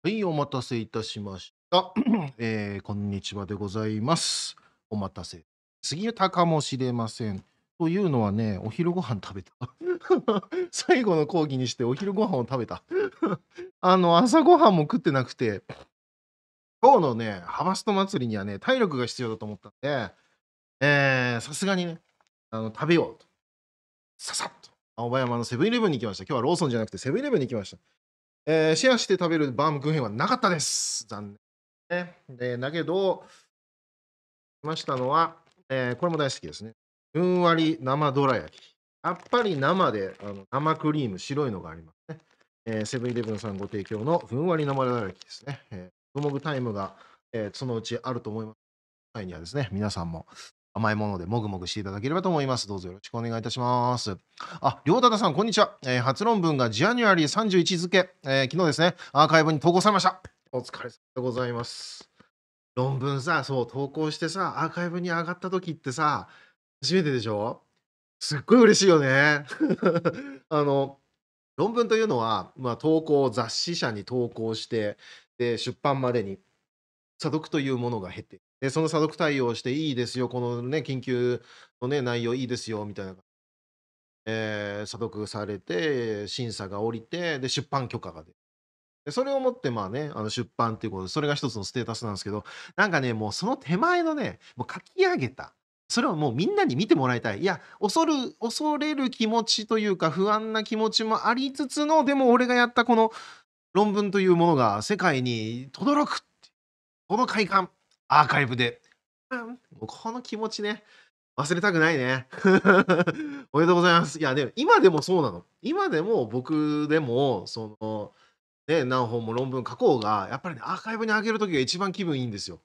はい、お待たせいたしました。えー、こんにちはでございます。お待たせ。杉たかもしれません。というのはね、お昼ご飯食べた。最後の講義にしてお昼ご飯を食べた。あの、朝ごはんも食ってなくて、今日のね、ハバスト祭りにはね、体力が必要だと思ったんで、えー、さすがにね、あの食べようと。ささっと、青葉山のセブンイレブンに行きました。今日はローソンじゃなくてセブンイレブンに行きました。えー、シェアして食べるバームクーヘンはなかったです。残念。ね、でだけど、ましたのは、えー、これも大好きですね。ふんわり生どら焼き。やっぱり生であの生クリーム、白いのがありますね。えー、セブンイレブンさんご提供のふんわり生どら焼きですね。えー、ドモタイムが、えー、そのうちあると思います。際にはですね、皆さんも、甘いものでもぐもぐしていただければと思います。どうぞよろしくお願いいたします。あ、両忠さん、こんにちは。えー、初論文がジャニュアリー31付、えー、昨日ですね、アーカイブに投稿されました。お疲れ様でございます。論文さ、そう、投稿してさ、アーカイブに上がった時ってさ、初めてでしょすっごい嬉しいよね。あの、論文というのは、まあ、投稿、雑誌社に投稿して、で、出版までに、査読というものが経て、でその査読対応していいですよ、このね、緊急のね、内容いいですよ、みたいな。えー、査読されて、審査が下りて、で、出版許可が出る。でそれをもって、まあね、あの出版っていうことで、それが一つのステータスなんですけど、なんかね、もうその手前のね、もう書き上げた、それをもうみんなに見てもらいたい。いや、恐る、恐れる気持ちというか、不安な気持ちもありつつの、でも俺がやったこの論文というものが世界に轟く。この快感。アーカイブで。もうこの気持ちね、忘れたくないね。おめでとうございます。いや、でも今でもそうなの。今でも僕でも、その、ね、何本も論文書こうが、やっぱりね、アーカイブに上げるときが一番気分いいんですよ。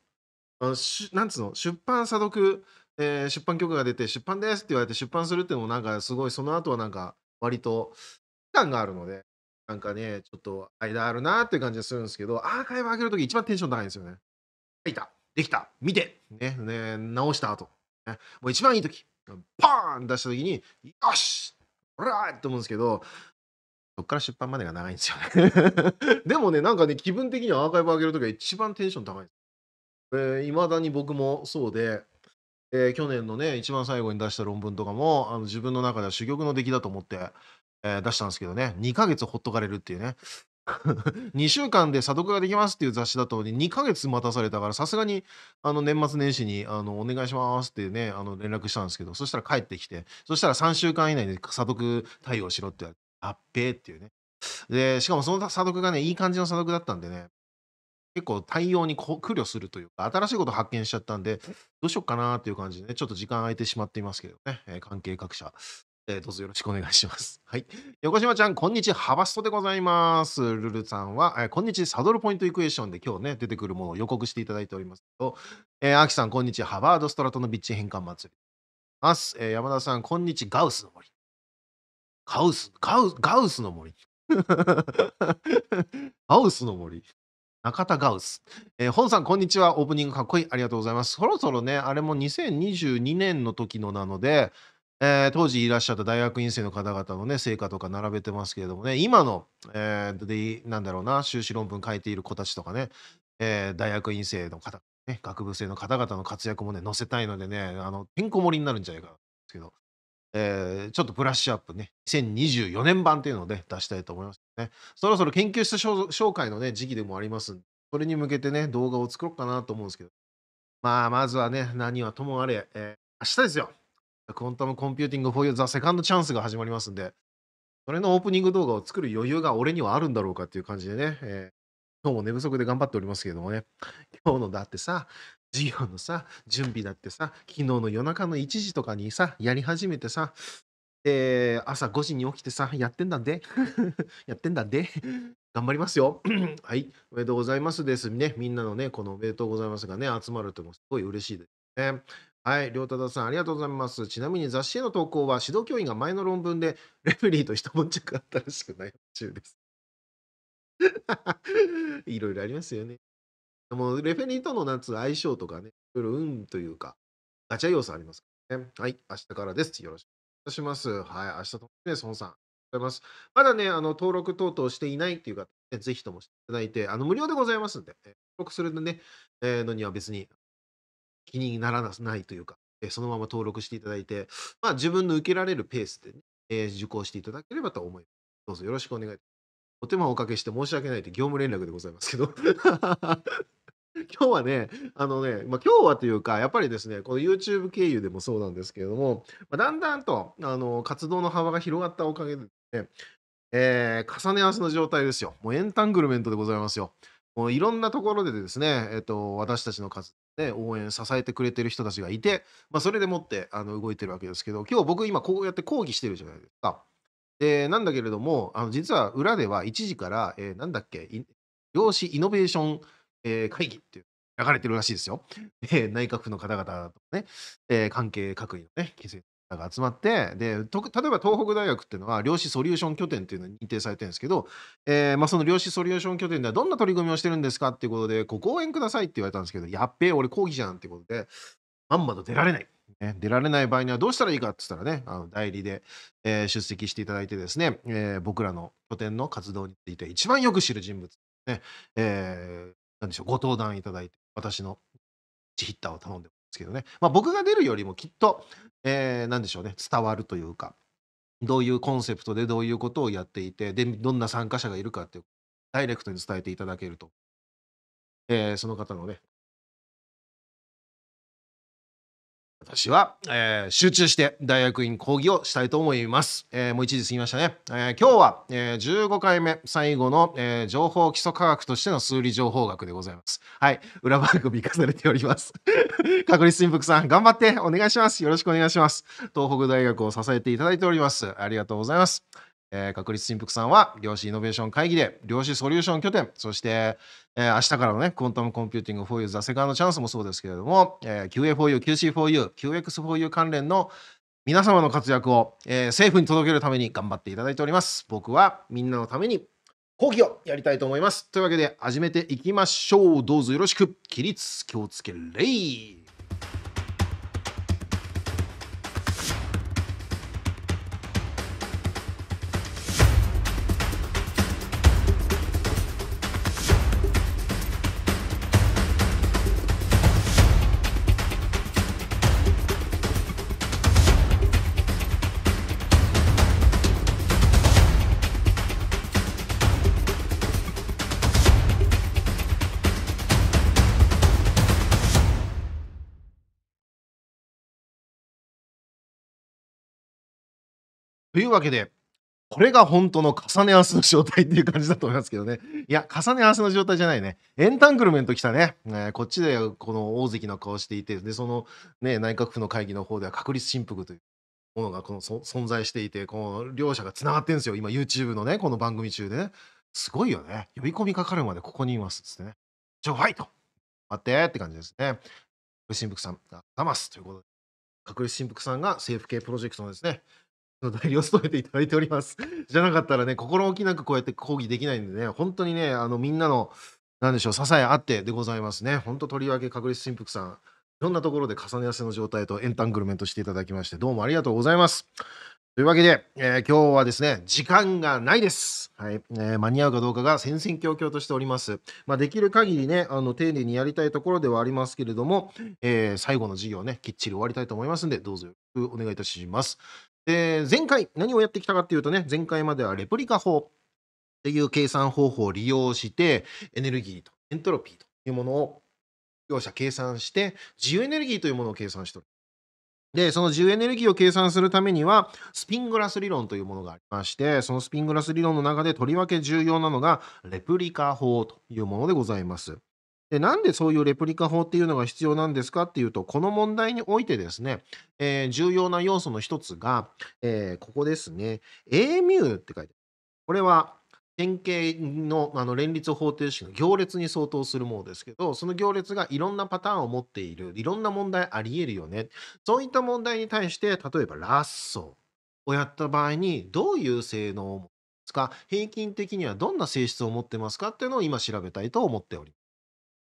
あのしなんつうの、出版査読、えー、出版局が出て、出版ですって言われて出版するっていうのも、なんかすごい、その後はなんか、割と、期間があるので、なんかね、ちょっと間あるなっていう感じがするんですけど、アーカイブ上げるとき一番テンション高いんですよね。いた。できた見てね、ね、直した後、ね、もう一番いい時、パーン出した時に、よしほらって思うんですけど、そっから出版までが長いんですよね でもね、なんかね、気分的にはアーカイブ上げるときは一番テンション高いです。い、えー、ま、だに僕もそうで、えー、去年のね、一番最後に出した論文とかも、あの自分の中では珠玉の出来だと思って、えー、出したんですけどね、2ヶ月ほっとかれるっていうね、2 週間で査読ができますっていう雑誌だと2ヶ月待たされたからさすがにあの年末年始にあのお願いしますってねあの連絡したんですけどそしたら帰ってきてそしたら3週間以内に査読対応しろってあっべーっていうねでしかもその査読がねいい感じの査読だったんでね結構対応に苦慮するというか新しいこと発見しちゃったんでどうしよっかなっていう感じでねちょっと時間空いてしまっていますけどね、関係各社えー、どうぞよろしくお願いします。はい。横島ちゃん、こんにちは。ハバストでございます。ルルさんは、えー、こんにちは。サドルポイントイクエーションで今日ね、出てくるものを予告していただいておりますけえー、アキさん、こんにちは。ハバードストラトのビッチ変換祭り。ます。えー、山田さん、こんにちは。ガウスの森。カウス、カウス、ガウスの森。ハ ウスの森。中田ガウス。えー、本さん、こんにちは。オープニングかっこいい。ありがとうございます。そろそろね、あれも2022年の時のなので、えー、当時いらっしゃった大学院生の方々のね成果とか並べてますけれどもね今の、えー、でなんだろうな修士論文書いている子たちとかね、えー、大学院生の方、ね、学部生の方々の活躍もね載せたいのでねあのてんこ盛りになるんじゃないかなですけど、えー、ちょっとブラッシュアップね2024年版っていうのをね出したいと思いますねそろそろ研究室紹介のね時期でもありますそれに向けてね動画を作ろうかなと思うんですけどまあまずはね何はともあれ、えー、明日ですよコンタムコンピューティング for you the second chance が始まりますんで、それのオープニング動画を作る余裕が俺にはあるんだろうかっていう感じでね、えー、今日も寝不足で頑張っておりますけれどもね、今日のだってさ、授業のさ、準備だってさ、昨日の夜中の1時とかにさ、やり始めてさ、朝5時に起きてさ、やってんだんで、やってんだんで、頑張りますよ。はい、おめでとうございますですね。みんなのね、このおめでとうございますがね、集まるともすごい嬉しいですね。はい、両太うさんありがとうございます。ちなみに雑誌への投稿は指導教員が前の論文でレフェリーと一悶着あったらしく悩い中です。いろいろありますよね。もうレフェリーとの夏相性とかね、いろいろ運というか、ガチャ要素ありますからね。はい、明日からです。よろしくお願いします。はい、明日とね、孫さん。ありがとうございます。まだね、あの、登録等々していないっていう方、ね、ぜひともしていただいて、あの、無料でございますんで、登録するのね、えー、のには別に気にならないというか、えそのまま登録していただいて、まあ、自分の受けられるペースで、ね、え受講していただければと思います。どうぞよろしくお願いします。お手間をおかけして申し訳ないって業務連絡でございますけど 今日はね、あのね、まあ、今日はというか、やっぱりですね、この YouTube 経由でもそうなんですけれども、まあ、だんだんとあの活動の幅が広がったおかげでね、えー、重ね合わせの状態ですよ。もうエンタングルメントでございますよ。もういろんなところでですね、えっ、と、私たちの活ね、応援支えてくれてる人たちがいて、まあ、それでもってあの動いてるわけですけど今日僕今こうやって抗議してるじゃないですか。でなんだけれどもあの実は裏では1時から、えー、なんだっけ量子イノベーション、えー、会議っていう流れてるらしいですよ。えー、内閣府の方々とね、えー、関係各位のね、が集まってで例えば東北大学っていうのは量子ソリューション拠点っていうのに認定されてるんですけど、えー、まあ、その量子ソリューション拠点ではどんな取り組みをしてるんですかっていうことで「ご講演ください」って言われたんですけど「やっべえ俺講義じゃん」ってことでまんまと出られない。出られない場合にはどうしたらいいかって言ったらねあの代理で、えー、出席していただいてですね、えー、僕らの拠点の活動について一番よく知る人物ね、えー、でしょうご登壇いただいて私のチヒッターを頼んでですけどね、まあ、僕が出るよりもきっと、えー、何でしょうね伝わるというかどういうコンセプトでどういうことをやっていてでどんな参加者がいるかっていうダイレクトに伝えていただけると、えー、その方のね私は、えー、集中して大学院講義をしたいと思います。えー、もう1時過ぎましたね。えー、今日は、え15回目、最後の、え情報基礎科学としての数理情報学でございます。はい。裏番組かされております。確率新福さん、頑張ってお願いします。よろしくお願いします。東北大学を支えていただいております。ありがとうございます。えー、確率振幅さんは量子イノベーション会議で量子ソリューション拠点そして、えー、明日からのねクォントムコンピューティング 4U ザセカンドチャンスもそうですけれども、えー、QA4U、QC4U、QX4U 関連の皆様の活躍を、えー、政府に届けるために頑張っていただいております。僕はみんなのために講義をやりたいと思います。というわけで始めていきましょう。どうぞよろしく。起立、気をつけイというわけで、これが本当の重ね合わせの状態っていう感じだと思いますけどね。いや、重ね合わせの状態じゃないね。エンタングルメント来たね。えー、こっちでこの大関の顔していて、で、その、ね、内閣府の会議の方では確率振幅という。ものがこの存在していて、この両者がつながってんですよ。今 YouTube のね、この番組中でね。すごいよね。呼び込みかかるまでここにいますっすってね。ちょ、はファイト待ってって感じですね。新福さん、あますということで。確率新福さんが政府系プロジェクトのですね、代理を務めていただいております。じゃなかったらね、心置きなくこうやって講義できないんでね、本当にね、あの、みんなの、なんでしょう、支えあってでございますね。本当とりわけ、確率振幅さん、いろんなところで重ね合わせの状態とエンタングルメントしていただきまして、どうもありがとうございます。というわけで、えー、今日はですね、時間がないです。はい、えー、間に合うかどうかが戦々恐々としております。まあ、できる限りね、あの、丁寧にやりたいところではありますけれども、えー、最後の授業ね、きっちり終わりたいと思いますんで、どうぞよろしくお願いいたします。で前回何をやってきたかっていうとね前回まではレプリカ法っていう計算方法を利用してエネルギーとエントロピーというものを両者計算して自由エネルギーというものを計算しておる。でその自由エネルギーを計算するためにはスピングラス理論というものがありましてそのスピングラス理論の中でとりわけ重要なのがレプリカ法というものでございます。で、なんでそういうレプリカ法っていうのが必要なんですかっていうと、この問題においてですね、えー、重要な要素の一つが、えー、ここですね、a μ って書いてある。これは、典型のあの連立方程式の行列に相当するものですけど、その行列がいろんなパターンを持っている、いろんな問題あり得るよね。そういった問題に対して、例えばラッソをやった場合に、どういう性能を持つか、平均的にはどんな性質を持ってますかっていうのを今調べたいと思っております。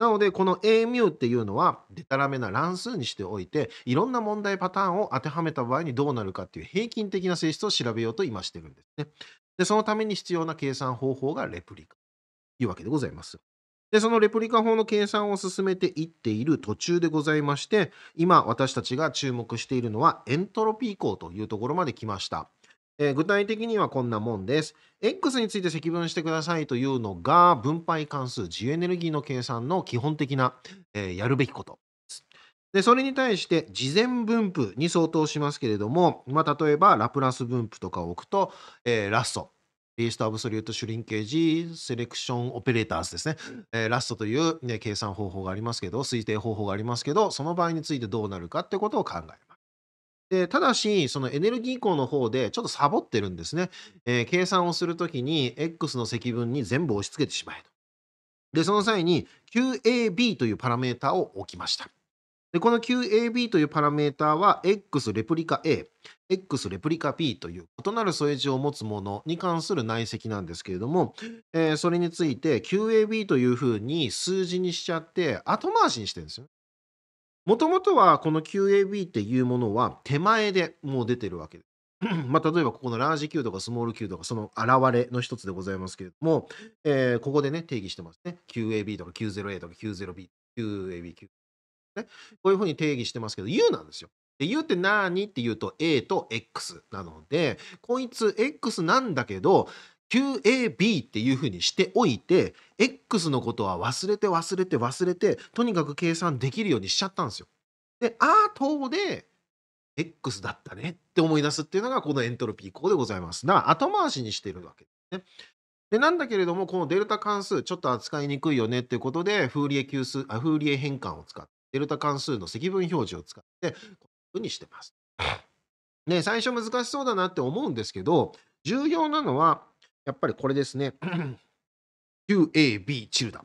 なのでこの a μ っていうのはデタラメな乱数にしておいていろんな問題パターンを当てはめた場合にどうなるかっていう平均的な性質を調べようと今してるんですね。でそのために必要な計算方法がレプリカというわけでございます。でそのレプリカ法の計算を進めていっている途中でございまして今私たちが注目しているのはエントロピー項というところまで来ました。えー、具体的にはこんなもんです。X について積分してくださいというのが分配関数自由エネルギーの計算の基本的な、えー、やるべきことです。でそれに対して事前分布に相当しますけれども、まあ、例えばラプラス分布とかを置くと、えー、ラスト。リストアブソリュートシュリンケージセレクションオペレーターズですね、えー、ラストという、ね、計算方法がありますけど推定方法がありますけどその場合についてどうなるかってことを考える。でただし、そのエネルギー項の方でちょっとサボってるんですね。えー、計算をするときに X の積分に全部押し付けてしまえと。で、その際に QAB というパラメータを置きました。で、この QAB というパラメータは X レプリカ A、X レプリカ B という異なる添え字を持つものに関する内積なんですけれども、えー、それについて QAB というふうに数字にしちゃって後回しにしてるんですよ。もともとはこの QAB っていうものは手前でもう出てるわけです。まあ、例えばここのラージ Q とかスモール Q とかその現れの一つでございますけれども、えー、ここでね定義してますね QAB とか 90A とか 90B、QAB、Q、ね、こういうふうに定義してますけど U なんですよ。U って何っていうと A と X なのでこいつ X なんだけど QAB っていうふうにしておいて X のことは忘れて忘れて忘れてとにかく計算できるようにしちゃったんですよ。であとで X だったねって思い出すっていうのがこのエントロピー項でございます。な後回しにしてるわけですね。でなんだけれどもこのデルタ関数ちょっと扱いにくいよねっていうことでフーリエ級数あフーリエ変換を使ってデルタ関数の積分表示を使ってこういうふうにしてます。ね最初難しそうだなって思うんですけど重要なのはやっぱりこれですね。QAB チルダ。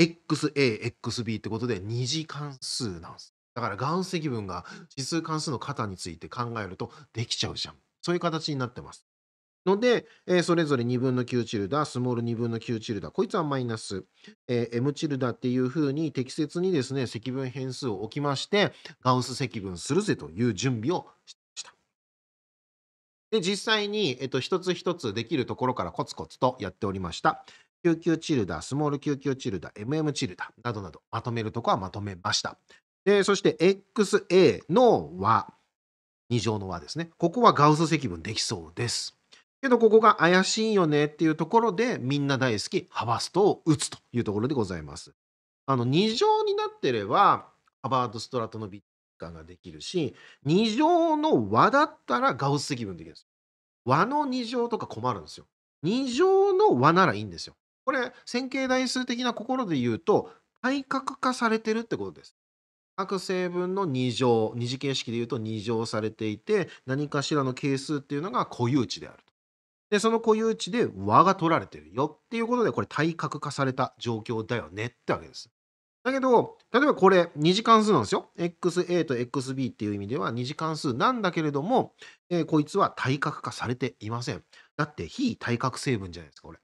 XAXB ってことで二次関数なんです。だから岩石分が指数関数の型について考えるとできちゃうじゃん。そういう形になってます。ので、えー、それぞれ2分の9チルダ、スモール2分の9チルダ、こいつはマイナス、えー、M チルダっていうふうに適切にですね、積分変数を置きまして、ガウス積分するぜという準備をしてで実際に、えっと、一つ一つできるところからコツコツとやっておりました。救急チルダー、スモール救急チルダー、MM チルダーなどなど、まとめるとこはまとめました。でそして XA の和、2乗の和ですね。ここはガウス積分できそうです。けどここが怪しいよねっていうところでみんな大好きハバストを打つというところでございます。あの2乗になってればハバード・ストラトのビッ換ができるし2乗の和だったらガウス積分できるんです和の2乗とか困るんですよ2乗の和ならいいんですよこれ線形代数的な心で言うと対角化されてるってことです各成分の2乗二次形式で言うと2乗されていて何かしらの係数っていうのが固有値であるとでその固有値で和が取られてるよっていうことでこれ対角化された状況だよねってわけですだけど、例えばこれ2次関数なんですよ。xa と xb っていう意味では2次関数なんだけれども、えー、こいつは対角化されていません。だって非対角成分じゃないですか、これ。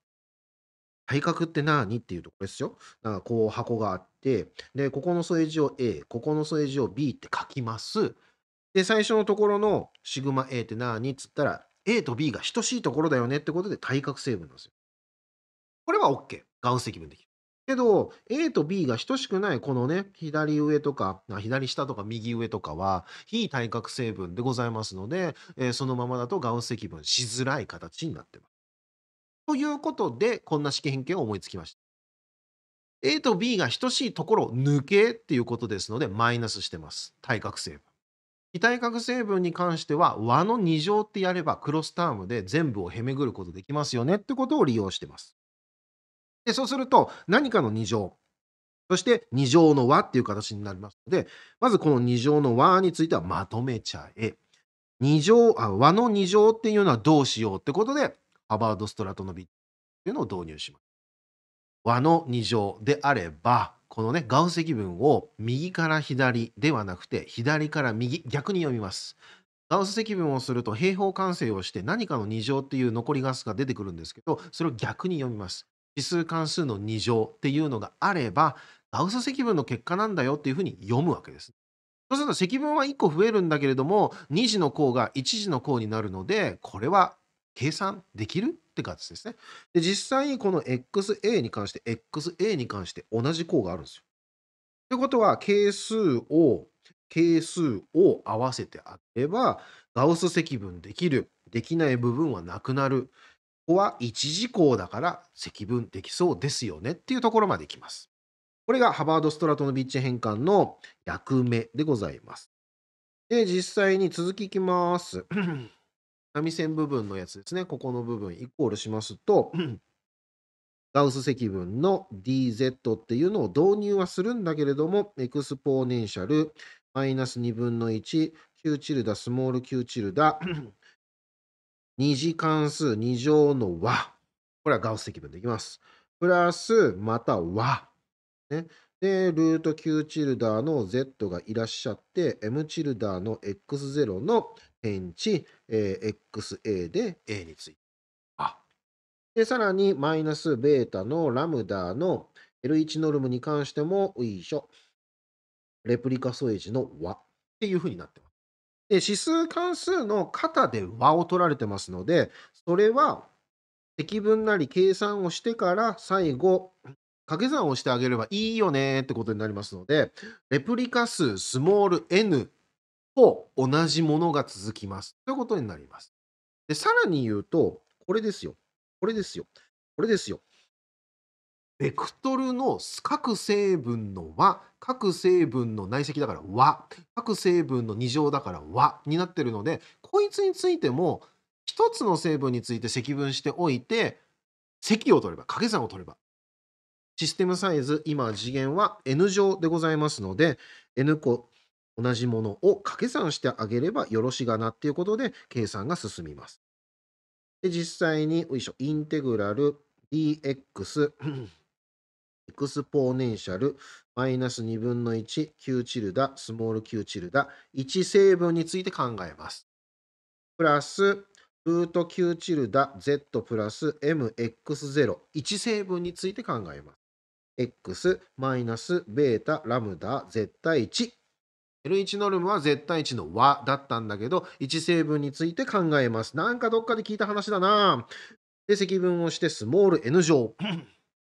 対角って何っていうとこれですよ。だからこう箱があって、で、ここの添え字を A、ここの添え字を B って書きます。で、最初のところのシグマ A って何っつったら、A と B が等しいところだよねってことで対角成分なんですよ。これは OK。ガウス積分できる。けど、A と B が等しくない、このね、左上とか、左下とか右上とかは、非対角成分でございますので、えー、そのままだとガウス積分しづらい形になってます。ということで、こんな式変形を思いつきました。A と B が等しいところ、抜けっていうことですので、マイナスしてます。対角成分。非対角成分に関しては、和の2乗ってやれば、クロスタームで全部をへめぐることできますよねってことを利用してます。でそうすると何かの2乗そして2乗の和っていう形になりますのでまずこの2乗の和についてはまとめちゃえ2乗あ和の2乗っていうのはどうしようってことでハバード・ストラトノビッっていうのを導入します。和の2乗であればこのねガウ積分を右から左ではなくて左から右逆に読みます。ガウス積分をすると平方完成をして何かの2乗っていう残りガスが出てくるんですけどそれを逆に読みます。指数関数の2乗っていうのがあれば、ガウス積分の結果なんだよっていうふうに読むわけです。そうすると積分は1個増えるんだけれども、2次の項が1次の項になるので、これは計算できるって形ですね。で、実際にこの XA に関して、XA に関して同じ項があるんですよ。ってことは、係数を、係数を合わせてあげれば、ガウス積分できる、できない部分はなくなる。ここは一次項だから積分できそうですよねっていうところまでいきます。これがハバード・ストラトノビッチ変換の役目でございます。で、実際に続きいきます。波線部分のやつですね。ここの部分イコールしますと、ガウス積分の dz っていうのを導入はするんだけれども、エクスポーネンシャルマイナス2分の1、q チルダスモール q チルダ2次関数2乗の和。これはガウス積分できます。プラス、また和。ね。で、ルート Q チルダーの z がいらっしゃって、m チルダーの x0 の変値、えー、xa で a について。で、さらに、マイナスベータのラムダの L1 ノルムに関しても、ういしょ。レプリカ素エジの和っていうふうになってます。で、指数関数の型で和を取られてますので、それは積分なり計算をしてから最後、掛け算をしてあげればいいよねってことになりますので、レプリカ数スモール n と同じものが続きます。ということになります。で、さらに言うと、これですよ。これですよ。これですよ。ベクトルの各成分の和各成分の内積だから和各成分の2乗だから和になってるのでこいつについても1つの成分について積分しておいて積を取れば掛け算を取ればシステムサイズ今次元は n 乗でございますので n 個同じものを掛け算してあげればよろしがなっていうことで計算が進みます。で実際によいしょインテグラル dx エクスポーネンシャル、マイナス2分の1、Q チルダ、スモール Q チルダ、1成分について考えます。プラス、ルート Q チルダ、Z プラス MX0、1成分について考えます。X マイナスベータラムダ絶対1。L1 ノルムは絶対1の和だったんだけど、1成分について考えます。なんかどっかで聞いた話だなで、積分をして、スモール N 乗。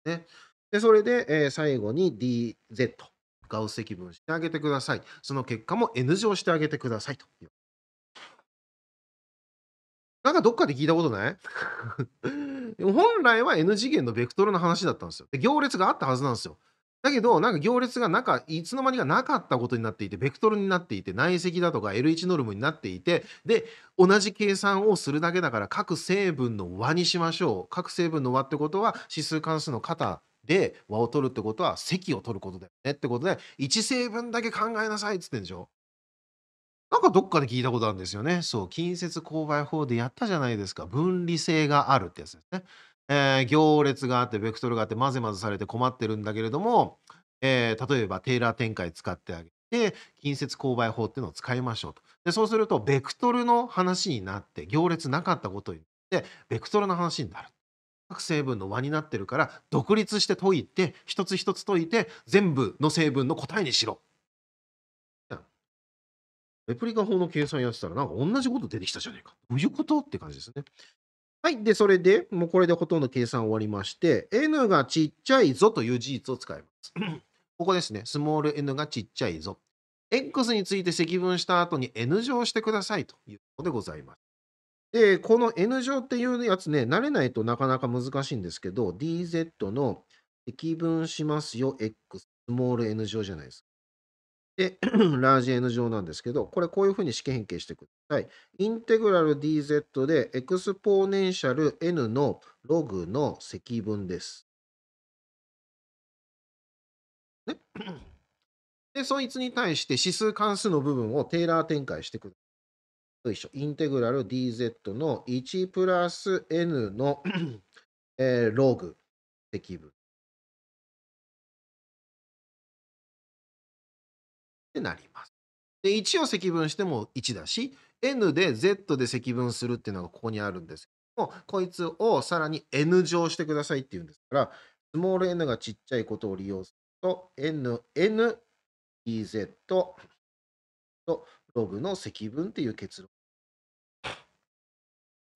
ね。で、それで、えー、最後に DZ、ガウス積分してあげてください。その結果も N 乗してあげてくださいといなんかどっかで聞いたことない 本来は N 次元のベクトルの話だったんですよ。で行列があったはずなんですよ。だけど、なんか行列がなんか、いつの間にかなかったことになっていて、ベクトルになっていて、内積だとか L1 ノルムになっていて、で、同じ計算をするだけだから、各成分の和にしましょう。各成分の和ってことは、指数関数の型で和を取るってことは積を取ることだよねってことで一成分だけ考えなさいっつってんでしょなんかどっかで聞いたことあるんですよね。そう、近接勾配法でやったじゃないですか。分離性があるってやつですね。えー、行列があって、ベクトルがあって、混ぜ混ぜされて困ってるんだけれども、えー、例えばテーラー展開使ってあげて、近接勾配法っていうのを使いましょうと。で、そうすると、ベクトルの話になって、行列なかったことになって、ベクトルの話になる。各成分の和になってるから独立して解いて一つ一つ解いて全部の成分の答えにしろ。レプリカ法の計算やってたらなんか同じこと出てきたじゃねえか。どういうことって感じですね。はい。で、それで、もうこれでほとんど計算終わりまして、n がちっちゃいぞという事実を使います。ここですね。スモール n がちっちゃいぞ。x について積分した後に n 乗してくださいということでございます。で、この N 乗っていうやつね、慣れないとなかなか難しいんですけど、DZ の積分しますよ、X、スモール N 乗じゃないですか。で、ラージ N 乗なんですけど、これこういうふうに式変形してください。インテグラル DZ でエクスポーネンシャル N のログの積分です。ね、で、そいつに対して指数関数の部分をテーラー展開してくだインテグラル dz の1プラス n の えー、ログ積分。ってなります。で、1を積分しても1だし、n で z で積分するっていうのがここにあるんですけども、こいつをさらに n 乗してくださいっていうんですから、スモール n がちっちゃいことを利用すると、n、n、dz とログの積分っていう結論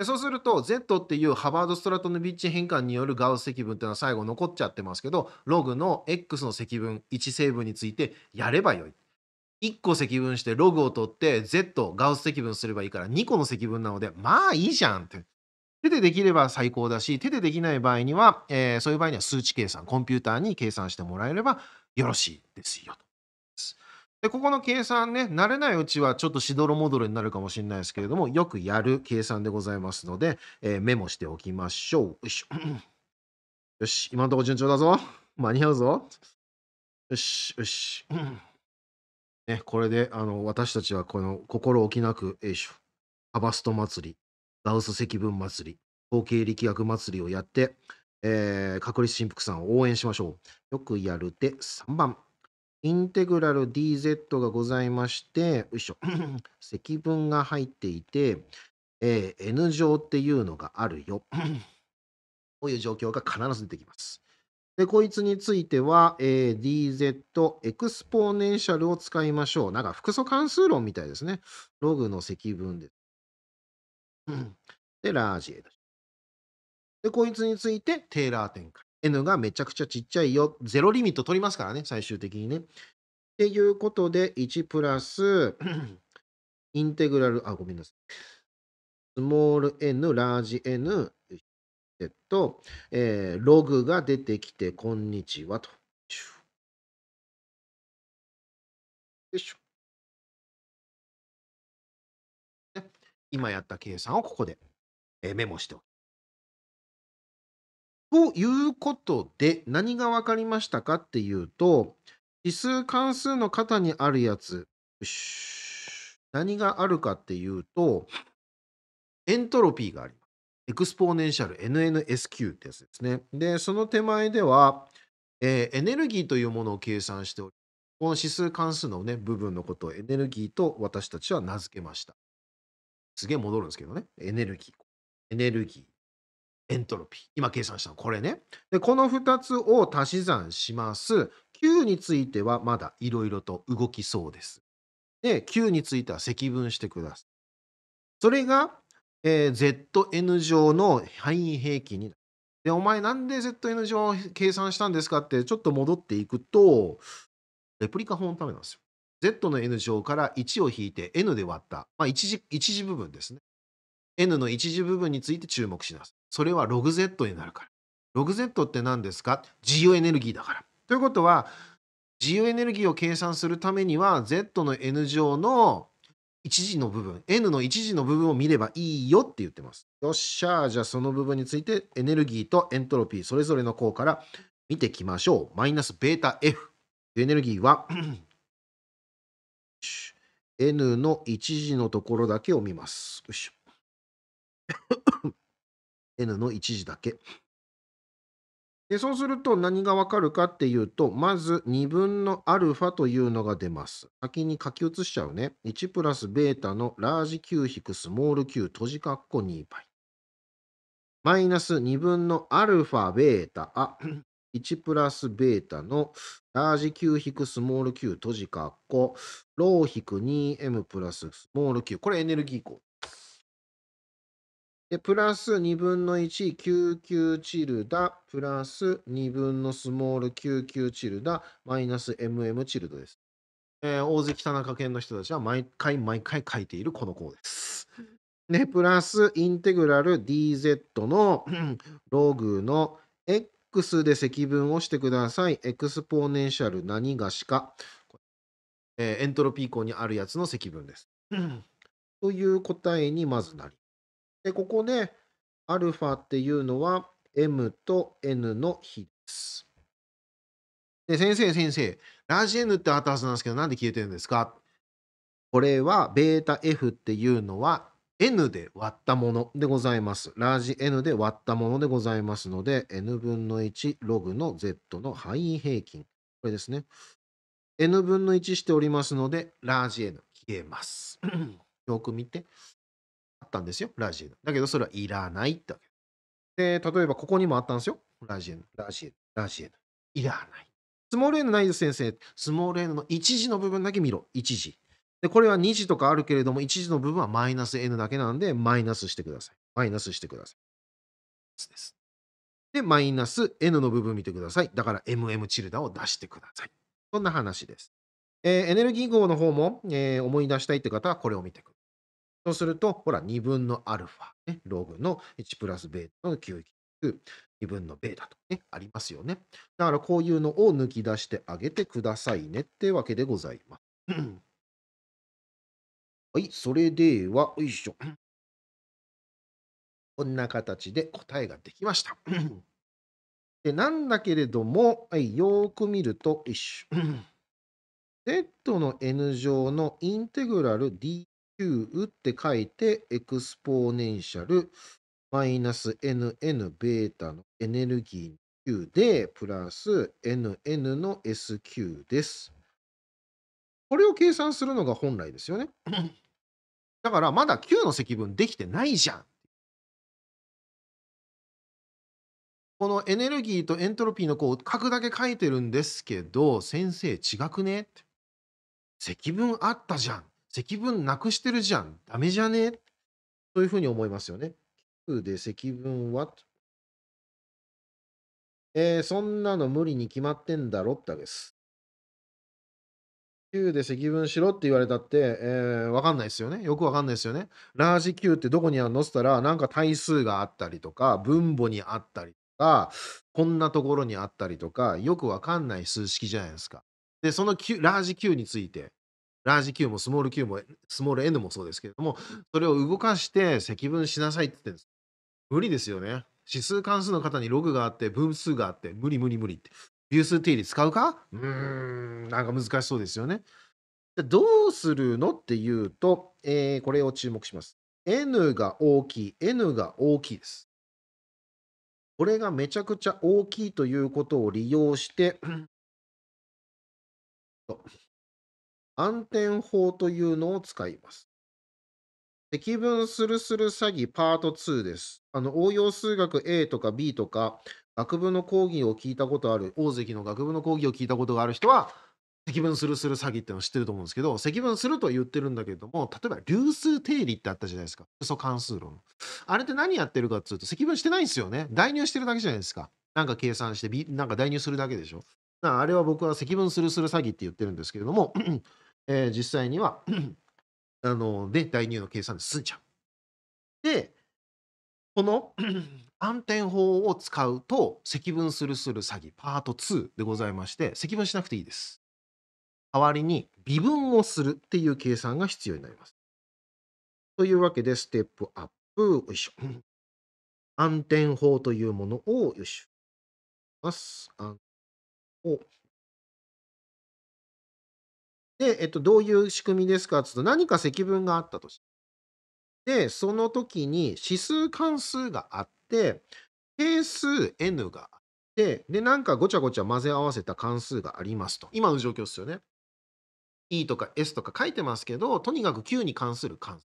そうすると Z っていうハバード・ストラトヌビッチ変換によるガウス積分っていうのは最後残っちゃってますけどログの X の積分1成分についてやればよい。1個積分してログを取って Z ガウス積分すればいいから2個の積分なのでまあいいじゃんって。手でできれば最高だし手でできない場合には、えー、そういう場合には数値計算コンピューターに計算してもらえればよろしいですよと。でここの計算ね慣れないうちはちょっとしどろもどろになるかもしれないですけれどもよくやる計算でございますので、えー、メモしておきましょうよいしょよし今のところ順調だぞ間に合うぞよしよしねこれであの私たちはこの心置きなくよいしょハバスト祭りガウス積分祭り統計力学祭りをやって、えー、確率振幅さんを応援しましょうよくやるで3番インテグラル dz がございまして、よいしょ、積分が入っていて、えー、n 乗っていうのがあるよ。こういう状況が必ず出てきます。で、こいつについては、えー、dz エクスポーネンシャルを使いましょう。なんか、複素関数論みたいですね。ログの積分で で、ラージ L。で、こいつについてテーラー展開。N がめちゃくちゃちっちゃいよ。ゼロリミット取りますからね、最終的にね。っていうことで、1プラス、インテグラル、あ、ごめんなさい。スモール n、ラージ n、と、えー、ログが出てきて、こんにちはと。よいしょ。今やった計算をここでメモしておきということで、何が分かりましたかっていうと、指数関数の型にあるやつ、何があるかっていうと、エントロピーがあります。エクスポーネンシャル NNSQ ってやつですね。で、その手前では、えー、エネルギーというものを計算しております。この指数関数のね、部分のことをエネルギーと私たちは名付けました。すげえ戻るんですけどね。エネルギー。エネルギー。エントロピー。今計算したのこれね。で、この2つを足し算します。Q についてはまだいろいろと動きそうです。で、Q については積分してください。それが、えー、ZN 乗の範囲平均になる。で、お前なんで ZN 乗を計算したんですかってちょっと戻っていくと、レプリカ法のためなんですよ。Z の N 乗から1を引いて N で割った、まあ、一次部分ですね。n の一次部分について注目しなさい。それはログ z になるから。ログ z って何ですか自由エネルギーだから。ということは、自由エネルギーを計算するためには、z の n 乗の一次の部分、n の一次の部分を見ればいいよって言ってます。よっしゃじゃあその部分についてエネルギーとエントロピー、それぞれの項から見ていきましょう。マイナスベータ F。エネルギーは n の一次のところだけを見ます。よいしょ。N の1時だけ。でそうすると何がわかるかっていうと、まず2分のアルファというのが出ます。先に書き写しちゃうね。1プラスベータのラージ Q 引くスモール Q 閉じ括弧2倍。マイナス2分のアルファベータ、あ、1 プラスベータのラージ Q 引くスモール Q 閉じ括弧、ロー引く 2M プラススモール Q。これエネルギー項。で、プラス2分の1、99チルダ、プラス2分のスモール99チルダ、マイナス mm チルダです。えー、大関田中健の人たちは毎回毎回書いているこの項です。で、プラスインテグラル dz のログの x で積分をしてください。エクスポーネンシャル何がしか。えー、エントロピー項にあるやつの積分です。という答えにまずなりで、ここね、アルファっていうのは m と n の比です。で、先生、先生、ラジ n ってあったはずなんですけど、なんで消えてるんですかこれは、ベータ f っていうのは n で割ったものでございます。ラージ n で割ったものでございますので、n 分の1ログの z の範囲平均。これですね。n 分の1しておりますので、ラージ n 消えます。よく見て。ったんですよ、ラジエル。だけどそれはいらないってわけ。で、例えばここにもあったんですよ。ラジエル、ラジエル、ラジエル。いらない。スモール N ないです先生。スモール N の1時の部分だけ見ろ。1時。で、これは2時とかあるけれども、1時の部分はマイナス N だけなんで、マイナスしてください。マイナスしてください。です。で、マイナス N の部分見てください。だから MM チルダを出してください。そんな話です。えー、エネルギー号の方も、えー、思い出したいって方はこれを見てくだそうすると、ほら、2分のアルファ、ね、ログの1プラスベータの9、2分のベータとね、ありますよね。だからこういうのを抜き出してあげてくださいねってわけでございます。はい、それでは、よいしょ。こんな形で答えができました。でなんだけれども、はい、よーく見ると、よいしょ。z の n 乗のインテグラル d 9って書いて、エクスポーネンシャルマイナス nn ベータのエネルギー Q で、プラス nn の SQ です。これを計算するのが本来ですよね。だからまだ Q の積分できてないじゃん。このエネルギーとエントロピーの項を書くだけ書いてるんですけど、先生違くねって。積分あったじゃん。積分なくしてるじゃん。ダメじゃねというふうに思いますよね。9で積分はえー、そんなの無理に決まってんだろってわけです。9で積分しろって言われたって、えー、わかんないですよね。よくわかんないですよね。ラージ Q ってどこにあるのったら、なんか対数があったりとか、分母にあったりとか、こんなところにあったりとか、よくわかんない数式じゃないですか。で、その、9、ラージ Q について、ラージ Q もスモール Q もスモール N もそうですけれども、それを動かして積分しなさいって言ってるんです。無理ですよね。指数関数の方にログがあって、分数があって、無理無理無理って。流数定理使うかうーん、なんか難しそうですよね。どうするのっていうと、えー、これを注目します。N が大きい、N が大きいです。これがめちゃくちゃ大きいということを利用して、暗転法というのを使います。積分するする詐欺パート2です。あの応用数学 A とか B とか学部の講義を聞いたことある大関の学部の講義を聞いたことがある人は積分するする詐欺ってのを知ってると思うんですけど積分するとは言ってるんだけれども例えば流数定理ってあったじゃないですか嘘関数論あれって何やってるかっていうと積分してないんですよね代入してるだけじゃないですかなんか計算して、B、なんか代入するだけでしょあれは僕は積分するする詐欺って言ってるんですけれどもえー、実際には あの、で、代入の計算で済んじゃう。で、この 暗転法を使うと、積分するする詐欺パート2でございまして、積分しなくていいです。代わりに微分をするっていう計算が必要になります。というわけで、ステップアップ、よいしょ。暗転法というものを、よいしょ。ます。暗転法。で、えっと、どういう仕組みですかって言うと、何か積分があったとして。で、その時に指数関数があって、係数 n があって、で、なんかごちゃごちゃ混ぜ合わせた関数がありますと。今の状況ですよね。e とか s とか書いてますけど、とにかく q に関する関数。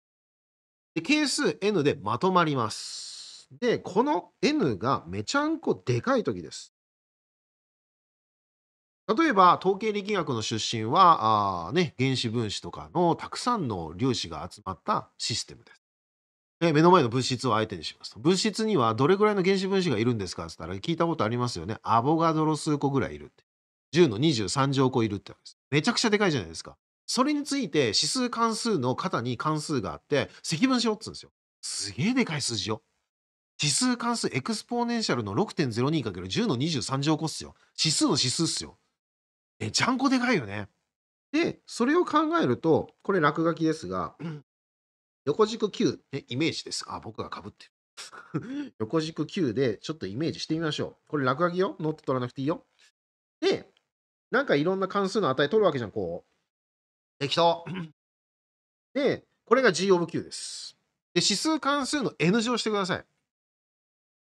で、係数 n でまとまります。で、この n がめちゃんこでかい時です。例えば統計力学の出身はあ、ね、原子分子とかのたくさんの粒子が集まったシステムです。目の前の物質を相手にしますと。物質にはどれくらいの原子分子がいるんですかって言ったら聞いたことありますよね。アボガドロ数個ぐらいいるって。10の23乗個いるってわけです。めちゃくちゃでかいじゃないですか。それについて指数関数の型に関数があって積分しようっつうんですよ。すげえでかい数字よ。指数関数エクスポーネンシャルの 6.02×10 の23乗個っすよ。指数の指数っすよ。めちゃんこでかいよね。で、それを考えると、これ落書きですが、横軸9、ね、イメージです。あ、僕がかぶってる。横軸9でちょっとイメージしてみましょう。これ落書きよ。ノっト取らなくていいよ。で、なんかいろんな関数の値取るわけじゃん、こう。適当。で、これが G オブ Q です。で、指数関数の N をしてください。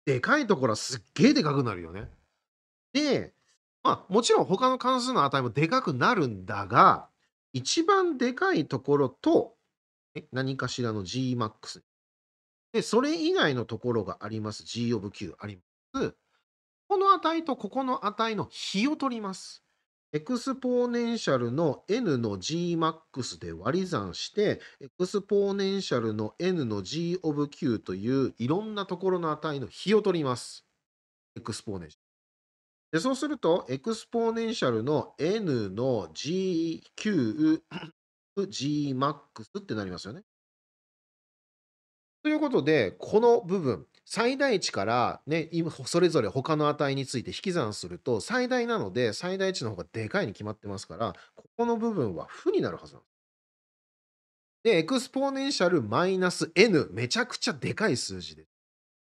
でかいところはすっげえでかくなるよね。で、まあ、もちろん他の関数の値もでかくなるんだが、一番でかいところと、何かしらの Gmax。で、それ以外のところがあります。G of Q あります。この値とここの値の比を取ります。エクスポーネンシャルの n の gmax で割り算して、エクスポーネンシャルの n の g of q といういろんなところの値の比を取ります。エクスポーネンシでそうすると、エクスポーネンシャルの n の gq、gmax ってなりますよね。ということで、この部分、最大値から、ね、それぞれ他の値について引き算すると、最大なので、最大値の方がでかいに決まってますから、ここの部分は負になるはずなんです。で、エクスポーネンシャルマイナス n、めちゃくちゃでかい数字です。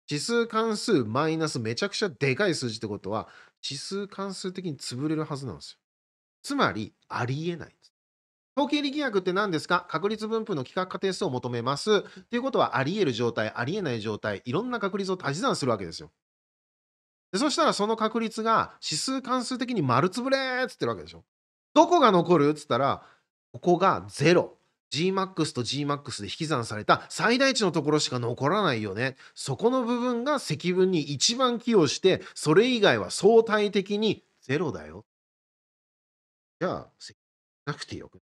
指数関数マイナスめちゃくちゃでかい数字ってことは、指数関数的に潰れるはずなんですよ。つまり、ありえないです。統計力学って何ですか確率分布の幾何化定数を求めます。ということは、あり得る状態、ありえない状態、いろんな確率を足し算するわけですよ。でそしたら、その確率が指数関数的に丸つぶれっつってるわけでしょ。どこが残るっつったら、ここが0。Gmax と Gmax で引き算された最大値のところしか残らないよね。そこの部分が積分に一番寄与して、それ以外は相対的に0だよ。じゃあ、積分なくてよくっ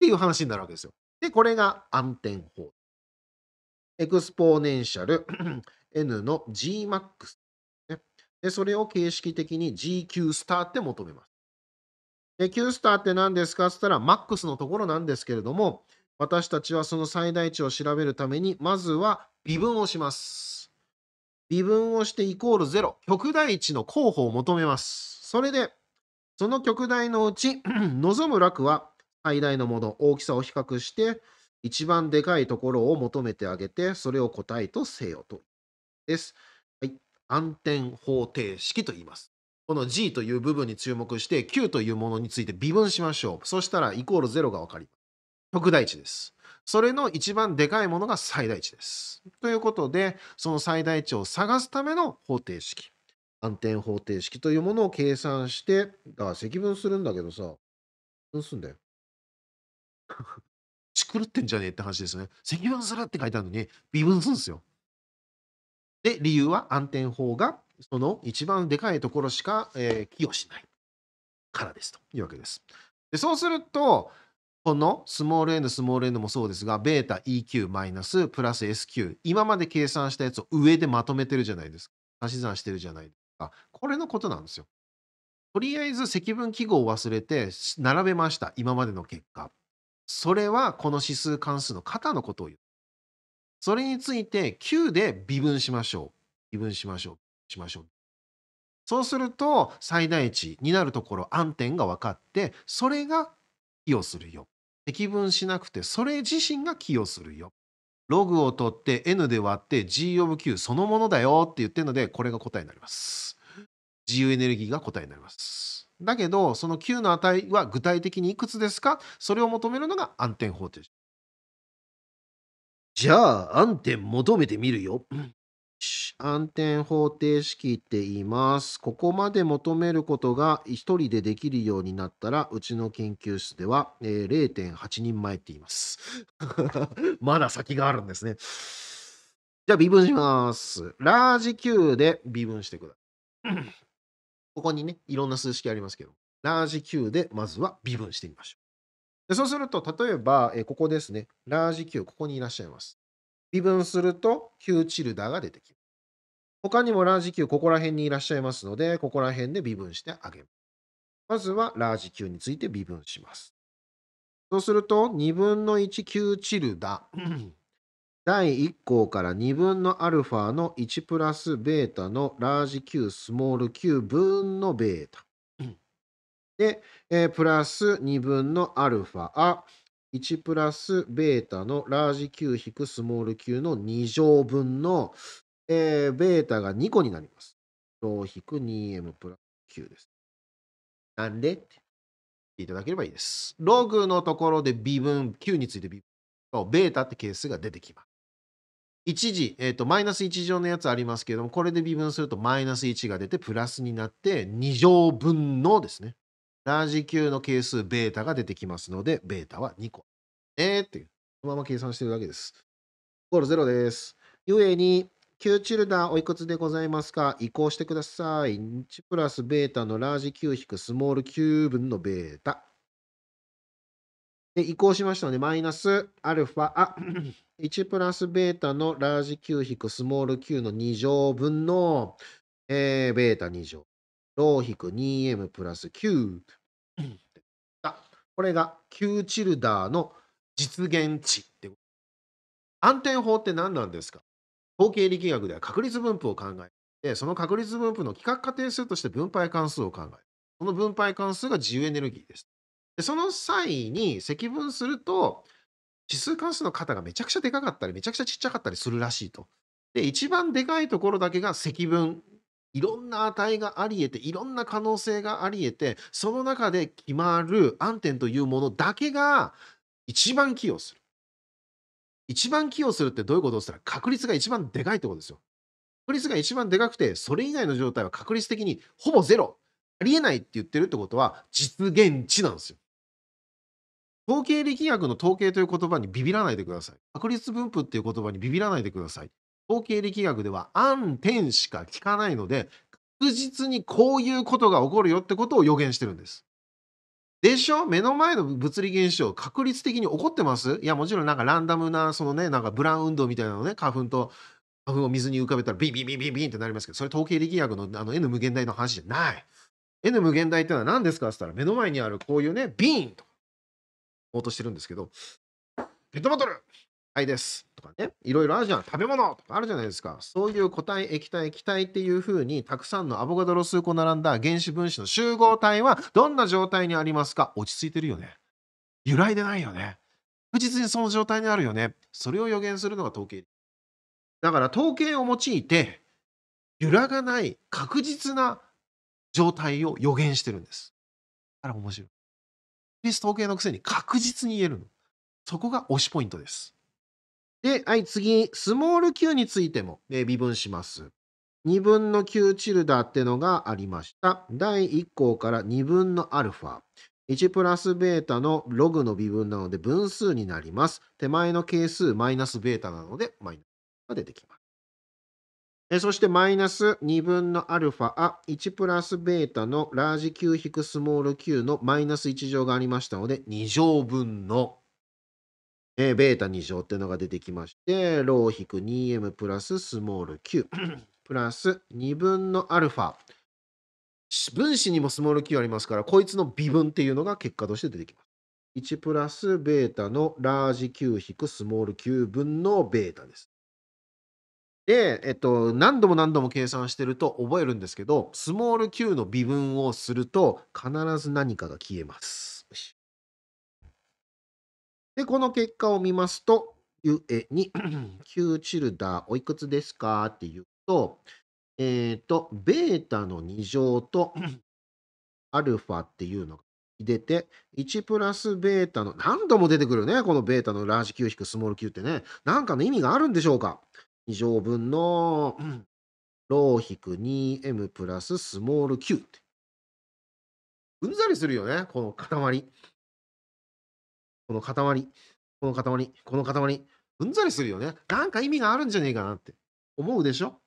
ていう話になるわけですよ。で、これが暗転法。エクスポーネンシャル n の Gmax、ね。で、それを形式的に GQ スターって求めます。で、Q スターって何ですかって言ったら、マックスのところなんですけれども、私たちはその最大値を調べるために、まずは微分をします。微分をしてイコール0、極大値の候補を求めます。それで、その極大のうち、望む楽は最大のもの、大きさを比較して、一番でかいところを求めてあげて、それを答えとせよと。です。はい。暗転方程式と言います。この G という部分に注目して Q というものについて微分しましょう。そしたらイコール0が分かります。大値です。それの一番でかいものが最大値です。ということで、その最大値を探すための方程式。暗転方程式というものを計算して、あ、積分するんだけどさ、分すんだよ。ちくるってんじゃねえって話ですね。積分するって書いてあるのに、微分すんすよ。で、理由は暗転法がその一番でかいところしか、えー、寄与しないからですというわけです。でそうすると、このスモール n スモール n もそうですが、ベータ EQ マイナスプラス SQ、今まで計算したやつを上でまとめてるじゃないですか。足し算してるじゃないですか。これのことなんですよ。とりあえず積分記号を忘れて並べました。今までの結果。それはこの指数関数の型のことを言う。それについて Q で微分しましょう。微分しましょう。しましょう。そうすると最大値になるところ暗点が分かってそれが寄与するよ。積分しなくてそれ自身が寄与するよ。ログを取って n で割って g of q そのものだよって言ってるのでこれが答えになります。自由エネルギーが答えになります。だけどその q の値は具体的にいくつですかそれを求めるのが暗点方程式。じゃあ暗点求めてみるよ。暗転方程式って言います。ここまで求めることが一人でできるようになったら、うちの研究室では、えー、0.8人前って言います。まだ先があるんですね。じゃあ、微分します。ラージ Q で微分してください。ここにね、いろんな数式ありますけど、ラージ Q でまずは微分してみましょう。でそうすると、例えば、えー、ここですね。ラージ Q、ここにいらっしゃいます。微分すると Q チルダーが出てきます。他にもラージ Q ここら辺にいらっしゃいますので、ここら辺で微分してあげます。まずはラージ Q について微分します。そうすると、2分の1 Q チルダ 第1項から2分のアルファの1プラスベータのラージ Q スモール Q 分のベータ。で、えー、プラス2分のアルファ1プラスベータのラージ Q 引くスモール Q の2乗分の、えー、ベータが2個になります。ロー引く 2M プラス Q です。なんでって言っていただければいいです。ログのところで微分、Q について微分、ベータって係数が出てきます。1時、えっ、ー、と、マイナス1乗のやつありますけれども、これで微分するとマイナス1が出て、プラスになって、2乗分のですね、ラージ Q の係数ベータが出てきますので、ベータは2個。えーっていう、そのまま計算してるわけです。ゴール0です。ゆえに、Q チルダーおいくつでございますか移行してください。1プラスベータのラージ Q 引くスモール Q 分のベータ。で、移行しましたので、マイナスアルファ、あ、1 プラスベータのラージ Q 引くスモール Q の2乗分の、えー、ベータ2乗。ロー引く 2m プラス9。これが Q チルダーの実現値ってこと。暗転法って何なんですか統計力学では確率分布を考えて、その確率分布の規格過定数として分配関数を考える。その分配関数が自由エネルギーです。でその際に積分すると、指数関数の型がめちゃくちゃでかかったり、めちゃくちゃちっちゃかったりするらしいと。で、一番でかいところだけが積分いろんな値があり得て、いろんな可能性があり得て、その中で決まる暗点というものだけが一番寄与する。一番寄与するってどういうことをしたら確率が一番でかいってことですよ。確率が一番でかくて、それ以外の状態は確率的にほぼゼロ。ありえないって言ってるってことは実現値なんですよ。統計力学の統計という言葉にビビらないでください。確率分布っていう言葉にビビらないでください。統計力学では暗転しか聞かないので確実にこういうことが起こるよってことを予言してるんです。でしょ目の前の物理現象確率的に起こってますいやもちろんなんかランダムなそのねなんかブラウン運動みたいなのね花粉と花粉を水に浮かべたらビンビンビンビンビンってなりますけどそれ統計力学のあの N 無限大の話じゃない。N 無限大ってのは何ですかって言ったら目の前にあるこういうねビーンと落としてるんですけどペットボトル体ですとかね、いろいろあるじゃん、食べ物とかあるじゃないですか。そういう固体、液体、気体っていう風に、たくさんのアボガドロ数個並んだ原子分子の集合体はどんな状態にありますか落ち着いてるよね。揺らいでないよね。確実にその状態にあるよね。それを予言するのが統計。だから統計を用いて、揺らがない確実な状態を予言してるんです。あら面白い。統計のくせに確実に言えるの。そこが推しポイントです。で、はい、次、スモール q についても、微分します。2分の9チルダーってのがありました。第1項から2分のアルファ。1プラスベータのログの微分なので分数になります。手前の係数マイナスベータなのでマイナスが出てきます。そしてマイナス2分のアルファあ1プラスベータのラージ Q 引くスモール Q のマイナス1乗がありましたので2乗分のえー、ベータ2乗っていうのが出てきまして、ローを引く 2m プラススモール q プラス2分のアルファ。分子にもスモール q ありますから、こいつの微分っていうのが結果として出てきます。1プラスベータのラージ q 引くスモール q 分のベータです。で、えっと、何度も何度も計算してると覚えるんですけど、スモール q の微分をすると必ず何かが消えます。で、この結果を見ますと、ゆえに、Q チルダーおいくつですかっていうと、えっ、ー、と、ベータの2乗と、アルファっていうのが出て、1プラスベータの、何度も出てくるね、このベータのラージ Q 引くスモール Q ってね、なんかの意味があるんでしょうか ?2 乗分の、ロー引く 2m プラススモール q って。うんざりするよね、この塊。この塊、この塊、この塊、うんざりするよね。なんか意味があるんじゃねえかなって思うでしょ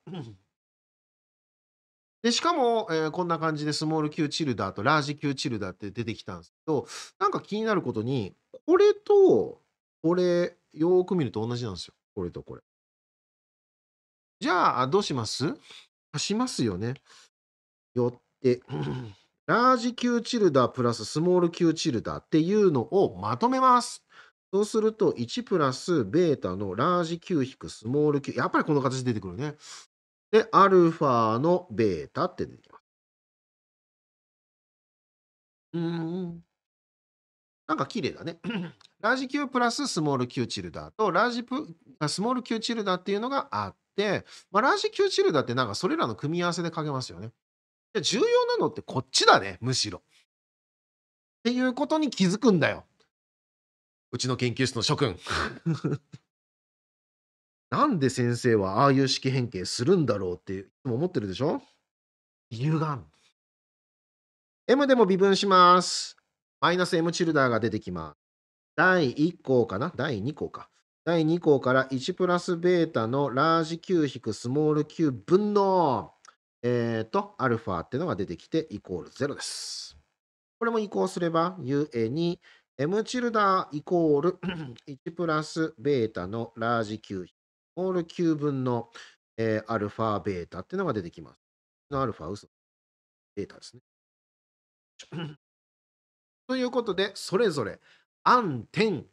でしかも、えー、こんな感じでスモール級チルダーとラージ級チルダーって出てきたんですけど、なんか気になることに、これとこれ、よく見ると同じなんですよ。これとこれ。じゃあ、どうします足しますよね。よって。ラージ級チルダープラススモール級チルダーっていうのをまとめます。そうすると、1プラスベータのラージ級引くスモール級。やっぱりこの形出てくるね。で、アルファのベータって出てきます。うん。なんか綺麗だね。ラージ級プラススモール級チルダーと、ラージプスモール級チルダーっていうのがあって、まあ、ラージ級チルダーってなんかそれらの組み合わせで書けますよね。重要なのってこっちだね、むしろ。っていうことに気づくんだよ。うちの研究室の諸君。なんで先生はああいう式変形するんだろうっていつも思ってるでしょ理由がある。M でも微分します。マイナス M チルダーが出てきます。第1項かな第2項か。第2項から1プラスベータのラージ Q 引くスモール Q 分のえっ、ー、と、アルファっていうのが出てきて、イコール0です。これも移行すれば、UA に M チルダーイコール1プラスベータのラージ Q イコール9分の、えー、アルファベータっていうのが出てきます。のアルファ嘘。ベータですね。ということで、それぞれ暗点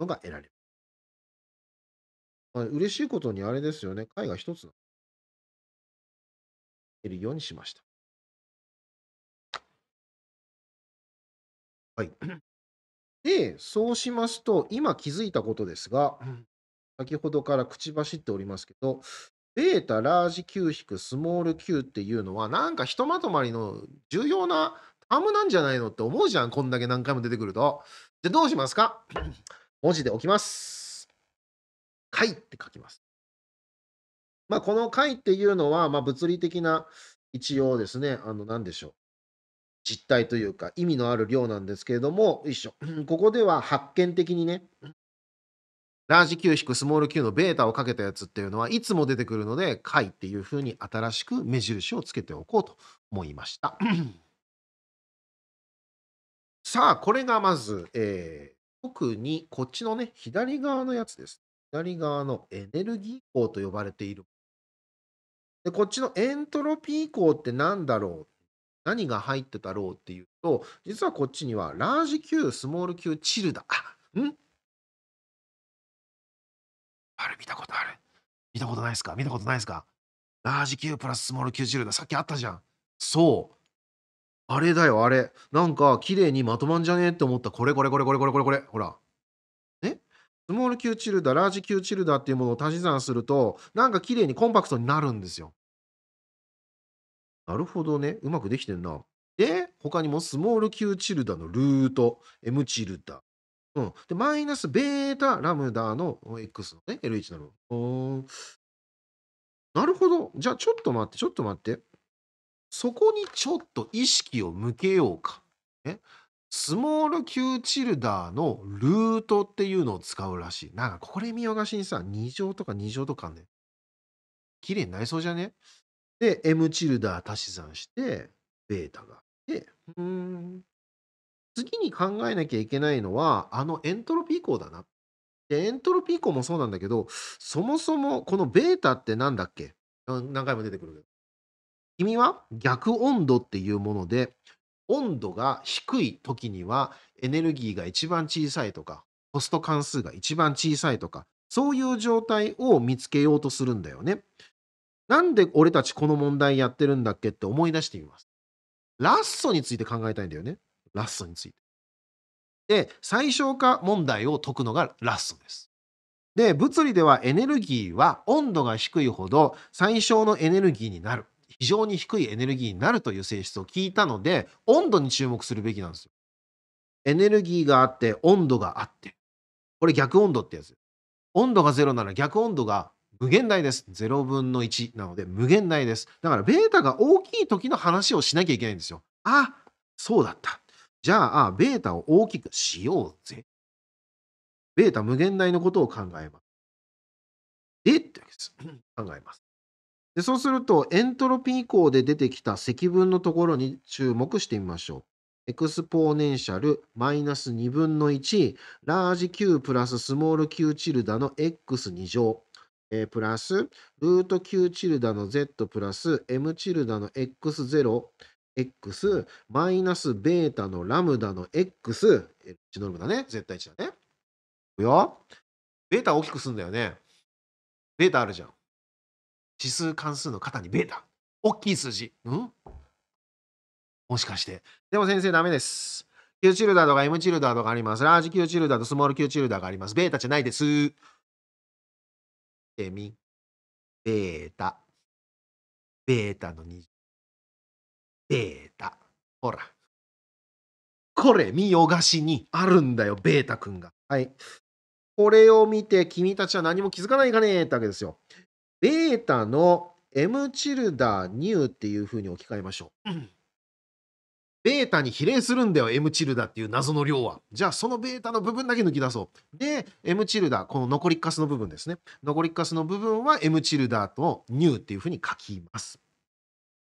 のが得られる。嬉しいことにあれですよね。解が一つのけるようにしました。はい。で、そうしますと、今気づいたことですが、先ほどから口走っておりますけど、ベータ、ラージ Q 引くスモール Q っていうのは、なんかひとまとまりの重要なタームなんじゃないのって思うじゃん、こんだけ何回も出てくると。じゃあどうしますか 文字で置きます。はいって書きます。まあ、この解っていうのは、まあ、物理的な一応ですね、あの、なんでしょう。実態というか、意味のある量なんですけれども、一緒、ここでは発見的にね、ラージ Q 引くスモール Q のベータをかけたやつっていうのはいつも出てくるので、解っていうふうに新しく目印をつけておこうと思いました。さあ、これがまず、えー、特にこっちのね、左側のやつです。左側のエネルギー項と呼ばれているで、こっちのエントロピー項って何だろう何が入ってたろうっていうと、実はこっちには、ラージ Q、スモール Q、チルダ。あ、んあれ見たことある。見たことないですか見たことないですかラージ Q プラススモール Q チルダ。さっきあったじゃん。そう。あれだよ、あれ。なんか、綺麗にまとまんじゃねえって思った。これこれこれこれこれこれこれ。ほら。スモール Q チルダー、ラージ Q チルダーっていうものを足し算すると、なんか綺麗にコンパクトになるんですよ。なるほどね。うまくできてんな。で、他にもスモール Q チルダのルート、M チルダ。うん。で、マイナスベータラムダの X のね、L1 なの。なるほど。じゃあ、ちょっと待って、ちょっと待って。そこにちょっと意識を向けようか。ね、スモール Q チルダーのルートっていうのを使うらしい。なんかこれ見よがしにさ、2乗とか2乗とかね、綺麗になりそうじゃねで、M チルダー足し算して、ベータが。で、うん。次に考えなきゃいけないのは、あのエントロピー項だな。で、エントロピー項もそうなんだけど、そもそもこのベータってなんだっけ何回も出てくるけど。君は逆温度っていうもので、温度が低い時にはエネルギーが一番小さいとかコスト関数が一番小さいとかそういう状態を見つけようとするんだよね。なんで俺たちこの問題やってるんだっけって思い出してみます。ラッソについて考えたいんだよね。ラッソについて。で、最小化問題を解くのがラッソです。で、物理ではエネルギーは温度が低いほど最小のエネルギーになる。非常に低いエネルギーになるという性質を聞いたので温度に注目するべきなんですよ。エネルギーがあって温度があってこれ逆温度ってやつ。温度が0なら逆温度が無限大です。0分の1なので無限大です。だからベータが大きい時の話をしなきゃいけないんですよ。あ、そうだった。じゃあ、ベータを大きくしようぜ。ベータ無限大のことを考えます。でってわけです。考えます。でそうすると、エントロピー項で出てきた積分のところに注目してみましょう。エクスポーネンシャルマイナス2分の1、ラージ Q プラススモール Q チルダの X2 乗、えー、プラス、ルート Q チルダの Z プラス M チルダの X0、X マイナスベータのラムダの X、H ノルムだね、絶対値だね。いくよ。ベータ大きくすんだよね。ベータあるじゃん。指数関数の型にベータ。大きい数字。うんもしかして。でも先生ダメです。Q チルダーとか M チルダーとかあります。ラージ Q チルダーとスモール Q チルダーがあります。ベータじゃないです。でみ。ベータ。ベータの2。ベータ。ほら。これ見よがしにあるんだよ、ベータくんが。はい。これを見て君たちは何も気づかないかねってわけですよ。ベータの M チルダーニューっていうふうに置き換えましょう。ベータに比例するんだよ、M チルダーっていう謎の量は。じゃあ、そのベータの部分だけ抜き出そう。で、M チルダー、この残りカスの部分ですね。残りカスの部分は M チルダーとニューっていうふうに書きます。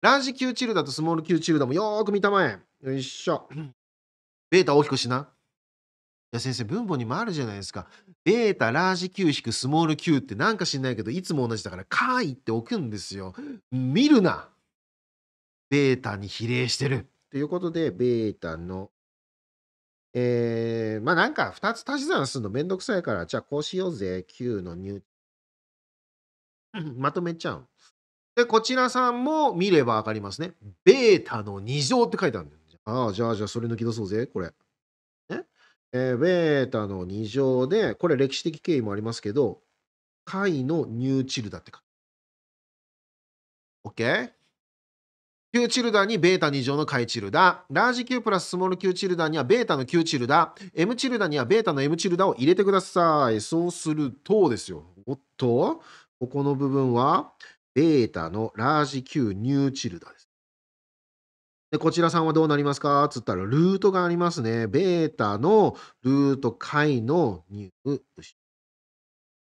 ラージ Q チルダーとスモール Q チルダーもよーく見たまえ。よいしょ。ベータ大きくしな。いや先生、分母にもあるじゃないですか。ベータラージ Q 引くスモール Q ってなんか知んないけど、いつも同じだから、かーいって置くんですよ。見るなベータに比例してる。ということで、ベータの、えー、まあなんか2つ足し算するのめんどくさいから、じゃあこうしようぜ。Q の入、まとめちゃう。で、こちらさんも見ればわかりますね。ベータの2乗って書いてあるんだよ。ああ、じゃあじゃあそれ抜き出そうぜ、これ。えー、ベータの2乗で、これ歴史的経緯もありますけど、解のニューチルダってか。OK? Q チルダにベータ2乗の解チルダ、ラージ Q プラススモール Q チルダにはベータの Q チルダ、M チルダにはベータの M チルダを入れてください。そうするとですよ。おっと、ここの部分はベータのラージ Q ニューチルダです。で、こちらさんはどうなりますかっつったら、ルートがありますね。ベータのルート解の入手。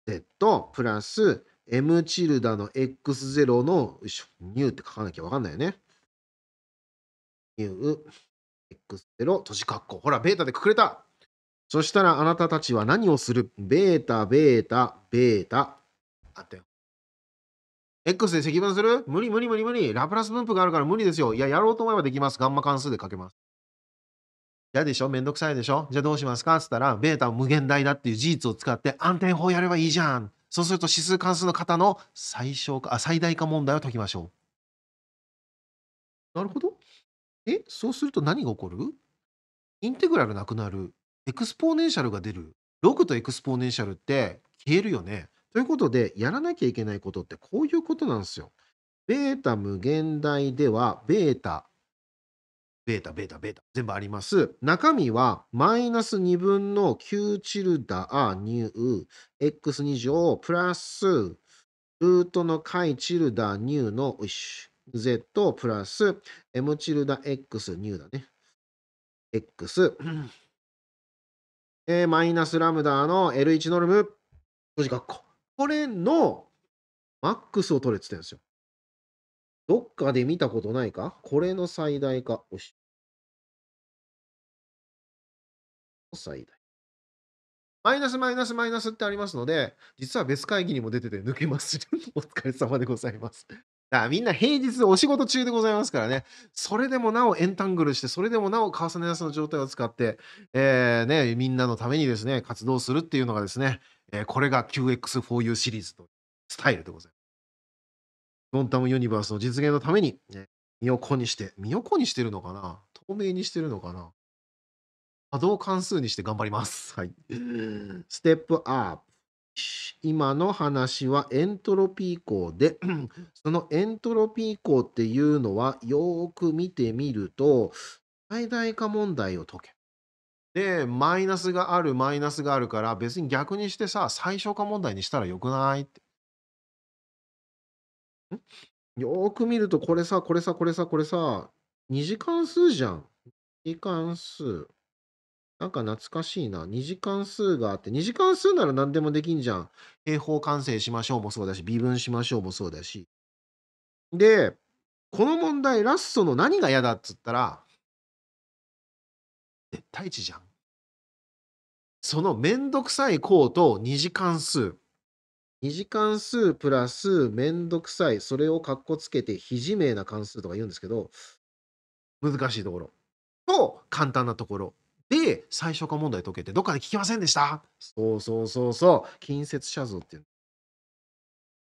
Z プラス M チルダの X0 のーって書かなきゃわかんないよね。入 X0 閉じ括弧。ほら、ベータでくくれたそしたらあなたたちは何をするベータ、ベータ、ベータ。あったよ。X で積分する無理無理無理無理。ラプラス分布があるから無理ですよ。いや、やろうと思えばできます。ガンマ関数でかけます。嫌でしょめんどくさいでしょじゃあどうしますかっつったら、ベータ無限大だっていう事実を使って暗転法やればいいじゃん。そうすると指数関数の型の最小化、あ最大化問題を解きましょう。なるほど。え、そうすると何が起こるインテグラルなくなる。エクスポーネンシャルが出る。ログとエクスポーネンシャルって消えるよね。ということで、やらなきゃいけないことってこういうことなんですよ。ベータ無限大では、ベータ、ベータ、ベータ、ベータ、全部あります。中身は、マイナス2分の9チルダーニュー x2 乗プラス、ルートの解チルダーニューの、よし、z プラス、m チルダー x ニューだね。x、えー、マイナスラムダの L1 ノルム、無事括弧。これのマックスを取れって言ってるんですよ。どっかで見たことないかこれの最大化。おし。最大。マイナスマイナスマイナスってありますので、実は別会議にも出てて抜けます。お疲れ様でございます。だからみんな平日お仕事中でございますからね、それでもなおエンタングルして、それでもなおカーサネラの状態を使って、えー、ね、みんなのためにですね、活動するっていうのがですね、えー、これが QX4U シリーズというスタイルでございます。ロンタムユニバースの実現のために、ね、身を粉にして、身を粉にしてるのかな透明にしてるのかな波動関数にして頑張ります。はい。ステップアップ。今の話はエントロピー項で、そのエントロピー項っていうのは、よーく見てみると、最大化問題を解け。で、マイナスがある、マイナスがあるから、別に逆にしてさ、最小化問題にしたらよくないって。よーく見ると、これさ、これさ、これさ、これさ、2次関数じゃん。2次関数。なんか懐かしいな。2次関数があって、2次関数なら何でもできんじゃん。平方完成しましょうもそうだし、微分しましょうもそうだし。で、この問題、ラストの何が嫌だっつったら、太一じゃん。そのめんどくさい項と2次関数。2次関数プラスめんどくさい。それをカッコつけて非自明な関数とか言うんですけど、難しいところ。と、簡単なところ。で、最小化問題解けて、どっかで聞きませんでしたそうそうそうそう。近接写像っていう。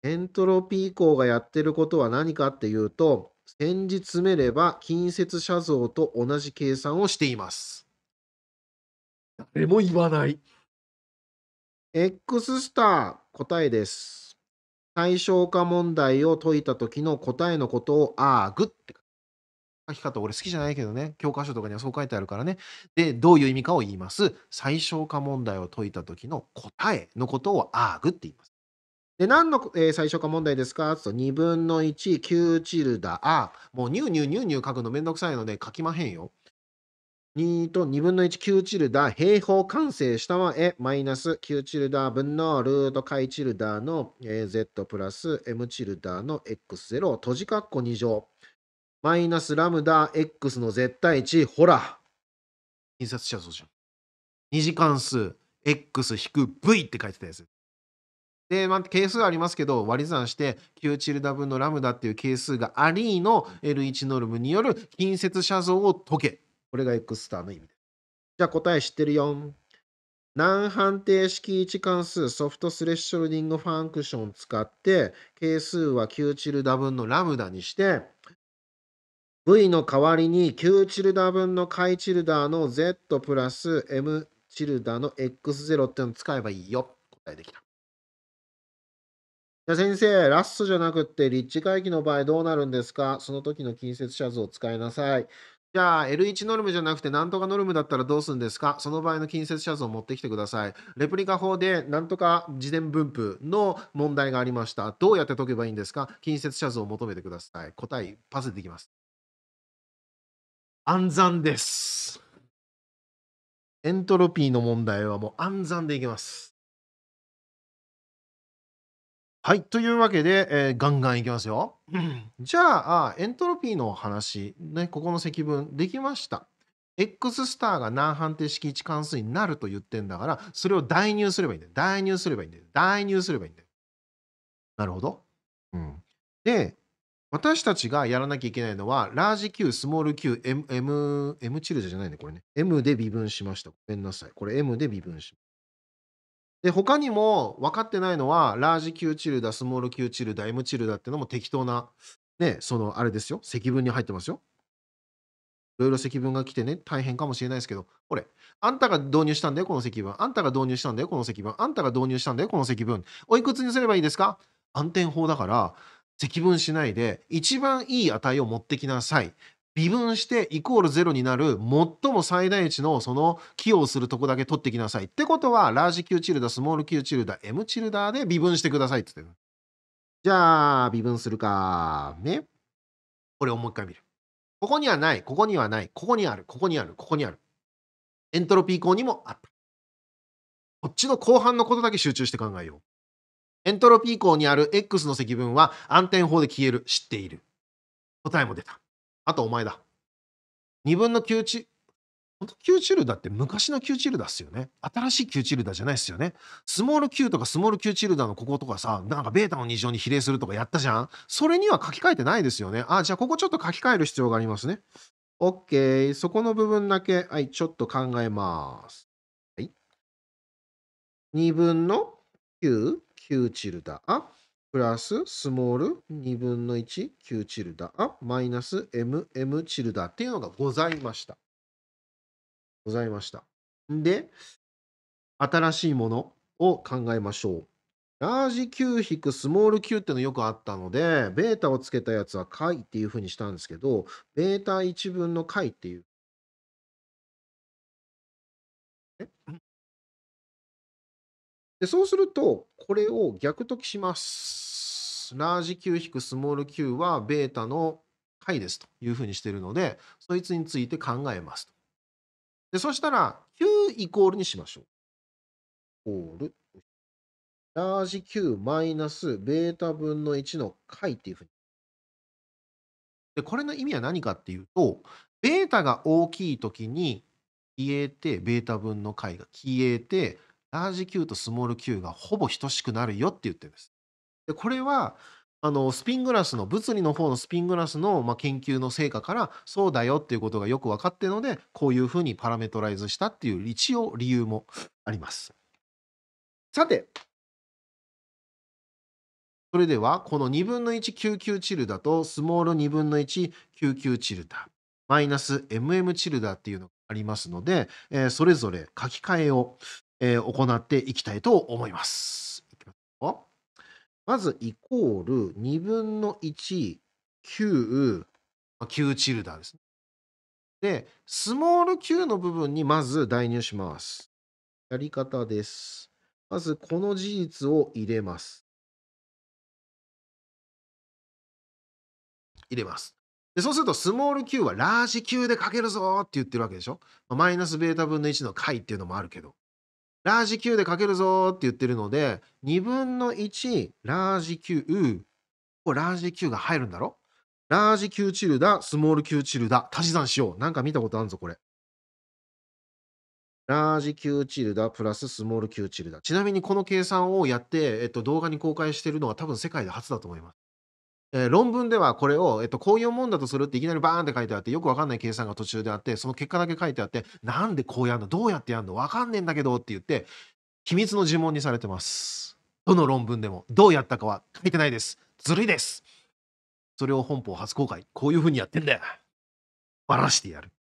エントロピー項がやってることは何かっていうと、先日詰めれば近接写像と同じ計算をしています。誰も言わない。X スター答えです。対象化問題を解いた時の答えのことをアーグって書き方俺好きじゃないけどね教科書とかにはそう書いてあるからねでどういう意味かを言います最小化問題を解いた時の答えのことをアーグって言いますで何の、えー、最小化問題ですかと2分の1ーチルダーもうニューニューニューニュー書くのめんどくさいので書きまへんよ2と2分の1、9チルダ平方完成したは、え、マイナス9チルダ分のルート解チルダの、え z プラス m チルダの x0、閉じ括弧2乗、マイナスラムダ x の絶対値、ほら、印刷しちゃうそうじゃん。二次関数、x-v って書いてたやつ。で、まあ、係数ありますけど、割り算して、9チルダ分のラムダっていう係数がありの L1 ノルムによる近接写像を解け。これが X スターの意味でじゃあ答え知ってるよ。難判定式置関数ソフトスレッショルディングファンクション使って係数は Q チルダ分のラムダにして V の代わりに Q チルダ分の解チルダの Z プラス M チルダの X0 っていうのを使えばいいよ。答えできた。じゃ先生、ラストじゃなくって立地回帰の場合どうなるんですかその時の近接写図を使いなさい。じゃあ L1 ノルムじゃなくてなんとかノルムだったらどうするんですかその場合の近接写像を持ってきてください。レプリカ法でなんとか自伝分布の問題がありました。どうやって解けばいいんですか近接写像を求めてください。答えパスできます。暗算です。エントロピーの問題はもう暗算でいきます。はい。というわけで、えーガンガンいきますよ。じゃあ、エントロピーの話、ね、ここの積分できました。X スターが何判定式置関数になると言ってんだから、それを代入すればいいんだよ。代入すればいいんだよ。代入すればいいんだよ。なるほど。うん。で、私たちがやらなきゃいけないのは、ラージ Q、スモール Q、M、M、M チルジャじゃないね、これね。M で微分しました。ごめんなさい。これ M で微分しで、他にも分かってないのは、ラージ Q チルダ、スモール Q チルダ、M チルダってのも適当な、ね、その、あれですよ、積分に入ってますよ。いろいろ積分が来てね、大変かもしれないですけど、これ、あんたが導入したんだよ、この積分。あんたが導入したんだよ、この積分。あんたが導入したんだよ、この積分。おいくつにすればいいですか暗転法だから、積分しないで、一番いい値を持ってきなさい。微分してイコール0になる最も最大値のその寄与するとこだけ取ってきなさい。ってことは、ラージ Q チルダ、スモール Q チルダ、M チルダで微分してくださいって言ってる。じゃあ、微分するか。ね。これをもう一回見る。ここにはない、ここにはない、ここにある、ここにある、ここにある。エントロピー項にもあった。こっちの後半のことだけ集中して考えよう。エントロピー項にある X の積分は暗転法で消える。知っている。答えも出た。あとお前だ。2分の9チ、本当9チルダって昔の9チルダっすよね。新しい9チルダじゃないっすよね。スモール9とかスモール9チルダのこことかさ、なんかベータの2乗に比例するとかやったじゃん。それには書き換えてないですよね。あ、じゃあここちょっと書き換える必要がありますね。OK。そこの部分だけ、はい、ちょっと考えます。はい。2分の9、9チルダ。プラススモール2分の1、Q チルダマイナス MM チルダっていうのがございました。ございました。で、新しいものを考えましょう。ラージ Q 引くスモール Q ってのよくあったので、ベータをつけたやつは解っていうふうにしたんですけど、ベータ1分の解っていう。で、そうすると、これを逆解きします。ラージ Q 引くスモール Q はベータの解ですというふうにしているので、そいつについて考えますと。で、そしたら、Q イコールにしましょう。イコール。ラージ Q マイナスベータ分の1の解っていうふうに。で、これの意味は何かっていうと、ベータが大きいときに消えて、ベータ分の解が消えて、ラージ Q とスモール Q がほぼ等しくなるよって言ってるんです。でこれはあのスピングラスの物理の方のスピングラスの、まあ、研究の成果からそうだよっていうことがよく分かってるのでこういうふうにパラメトライズしたっていう一応理由もあります。さてそれではこの2分の1救急チルダとスモール2分の1救急チルダマイナス mm チルダっていうのがありますので、えー、それぞれ書き換えをえー、行っていきたいと思います。まず、イコール2分の1、9、9チルダーですね。で、スモール q の部分にまず代入します。やり方です。まず、この事実を入れます。入れます。でそうすると、スモール q はラージ q でかけるぞって言ってるわけでしょ。マイナスベータ分の1の解っていうのもあるけど。ラージ Q でかけるぞって言ってるので、2分の1ラージ Q、これラージ Q が入るんだろラージ Q チルダ、スモール Q チルダ、足し算しよう。なんか見たことあるぞ、これ。ラージ Q チルダプラススモール Q チルダ。ちなみにこの計算をやって、えっと、動画に公開してるのは多分世界で初だと思います。えー、論文ではこれを、えっと、こういうもんだとするっていきなりバーンって書いてあってよくわかんない計算が途中であってその結果だけ書いてあってなんでこうやるのどうやってやるのわかんねえんだけどって言って秘密の呪文にされてますどの論文でもどうやったかは書いてないですずるいですそれを本邦初公開こういうふうにやってんだよバラしてやる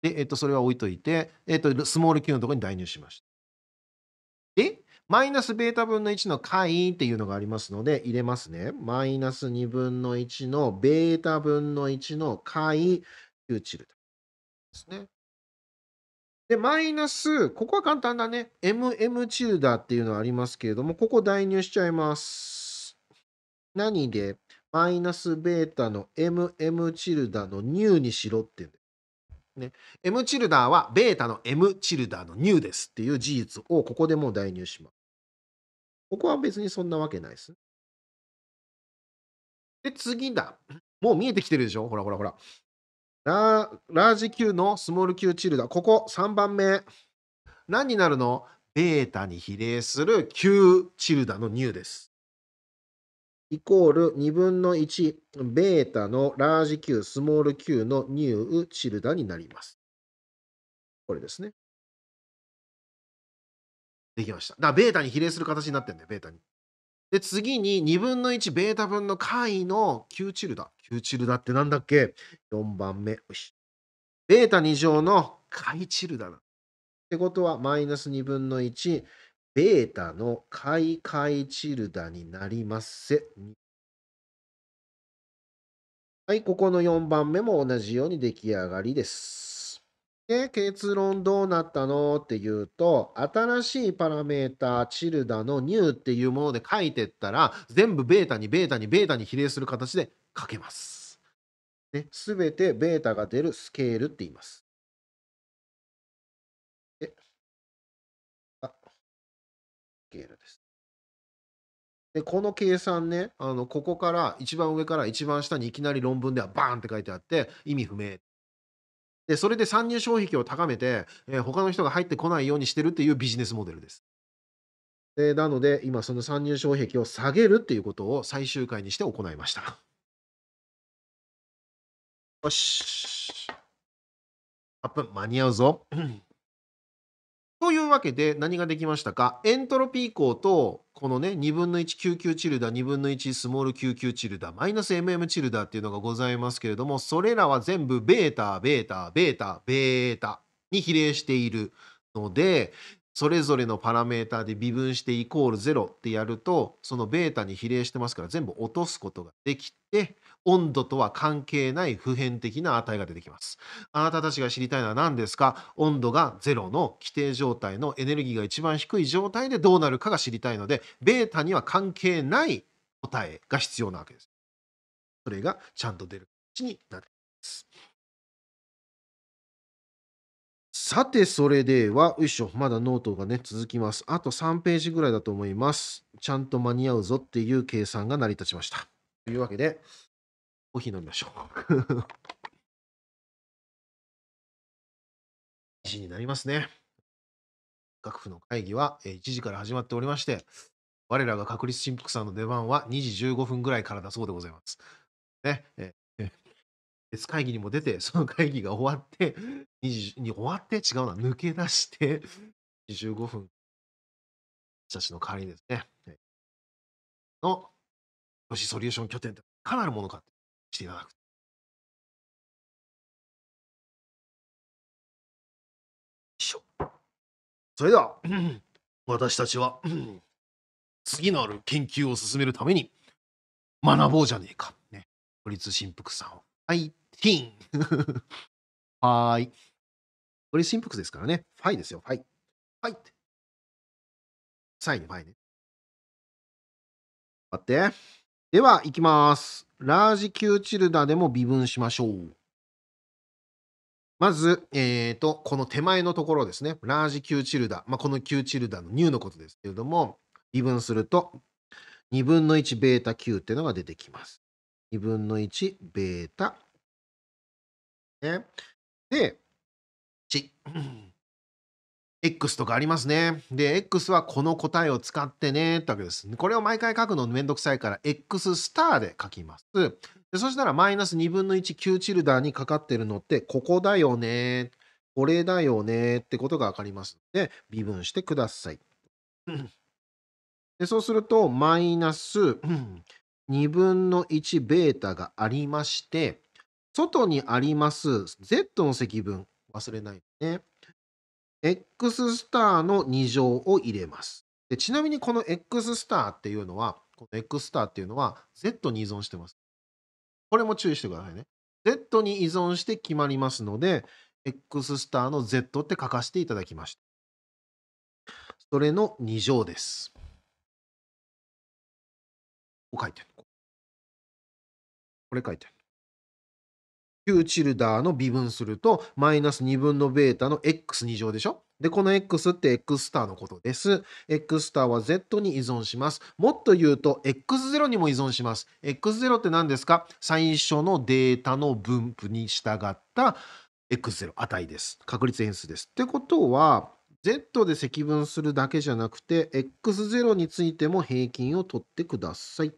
で、えっと、それは置いといて、えっと、スモール Q のところに代入しましたマイナスベータ分の1の解っていうのがありますので、入れますね。マイナス2分の1のベータ分の1の解、Q チルですね。で、マイナス、ここは簡単だね。MM チルダーっていうのはありますけれども、ここ代入しちゃいます。何で、マイナスベータの MM チルダーのーにしろっていうんだよ。ね、M チルダーはベータの M チルダーのニューですっていう事実をここでもう代入します。ここは別にそんなわけないです。で、次だ。もう見えてきてるでしょほらほらほら。ラージ Q のスモール Q チルダここ3番目。何になるのベータに比例する Q チルダのーです。イコール2分の1、ベータのラージ Q、スモール Q のーチルダになります。これですね。できました。だからベータに比例する形になってんだよ、ベータに。で、次に2分の1ベータ分の解の Q チルダ。Q チルダってなんだっけ ?4 番目。ベータ2乗の解チルダな。ってことは、マイナス2分の1、ベータの解解チルダになりますせ。はい、ここの4番目も同じように出来上がりです。で、結論どうなったのっていうと、新しいパラメータ、チルダの new っていうもので書いてったら、全部ベータにベータにベータに比例する形で書けます。ね、すべてベータが出るスケールって言います。で、あ、ケールです。で、この計算ね、あの、ここから一番上から一番下にいきなり論文ではバーンって書いてあって、意味不明。でそれで参入障壁を高めて、えー、他の人が入ってこないようにしてるっていうビジネスモデルです。でなので今その参入障壁を下げるっていうことを最終回にして行いました。よし。8分間に合うぞ。というわけで何ができましたかエントロピー項とこのね2分の1救急チルダ2分の1スモール救急チルダマイナス mm チルダっていうのがございますけれどもそれらは全部ベータベータベータベータに比例しているのでそれぞれのパラメータで微分してイコール0ってやるとそのベータに比例してますから全部落とすことができて温度とは関係ない普遍的な値が出てきます。あなたたちが知りたいのは何ですか温度が0の規定状態のエネルギーが一番低い状態でどうなるかが知りたいのでベータには関係ない答えが必要なわけです。それがちゃんと出る形になっています。さて、それでは、よいしょ、まだノートがね、続きます。あと3ページぐらいだと思います。ちゃんと間に合うぞっていう計算が成り立ちました。というわけで、コーヒー飲みましょう。1 時になりますね。学府の会議は1時から始まっておりまして、我らが確率振幅さんの出番は2時15分ぐらいからだそうでございます。ね、え別会議にも出て、その会議が終わって、20に終わって違うのは抜け出して、25分、私たちの代わりにですね、の、都市ソリューション拠点ってかなるものかってしていただく。それでは、私たちは、次のある研究を進めるために学ぼうじゃねえか。ね。都立振幅さんを。はい。15! はーい。これ心拍数ですからね。ファイですよ、ファイ。ファイって。サイね、ファイね。待って。では、いきます。ラージ Q チルダでも微分しましょう。まず、えーと、この手前のところですね。ラージ Q チルダ。まあ、この Q チルダの new のことですけれども、微分すると、2分の1ベータ Q っていうのが出てきます。2分の1ベータね。で、ち、X とかありますね。で、X はこの答えを使ってね、ってわけです。これを毎回書くのめんどくさいから、X スターで書きます。でそしたら、マイナス2分の1、Q チルダーにかかってるのって、ここだよね、これだよね、ってことがわかりますので、微分してください。でそうすると、マイナス2分の1ベータがありまして、外にあります Z の積分、忘れないね。X スターの2乗を入れます。でちなみにこの X スターっていうのは、この X スターっていうのは Z に依存してます。これも注意してくださいね。Z に依存して決まりますので、X スターの Z って書かせていただきました。それの2乗です。こう書いてる。これ書いてる。Q チルダーの微分すると、マイナス2分のベータの x2 乗でしょで、この x って x スターのことです。x スターは z に依存します。もっと言うと、x0 にも依存します。x0 って何ですか最初のデータの分布に従った x0 値です。確率変数です。ってことは、z で積分するだけじゃなくて、x0 についても平均を取ってください。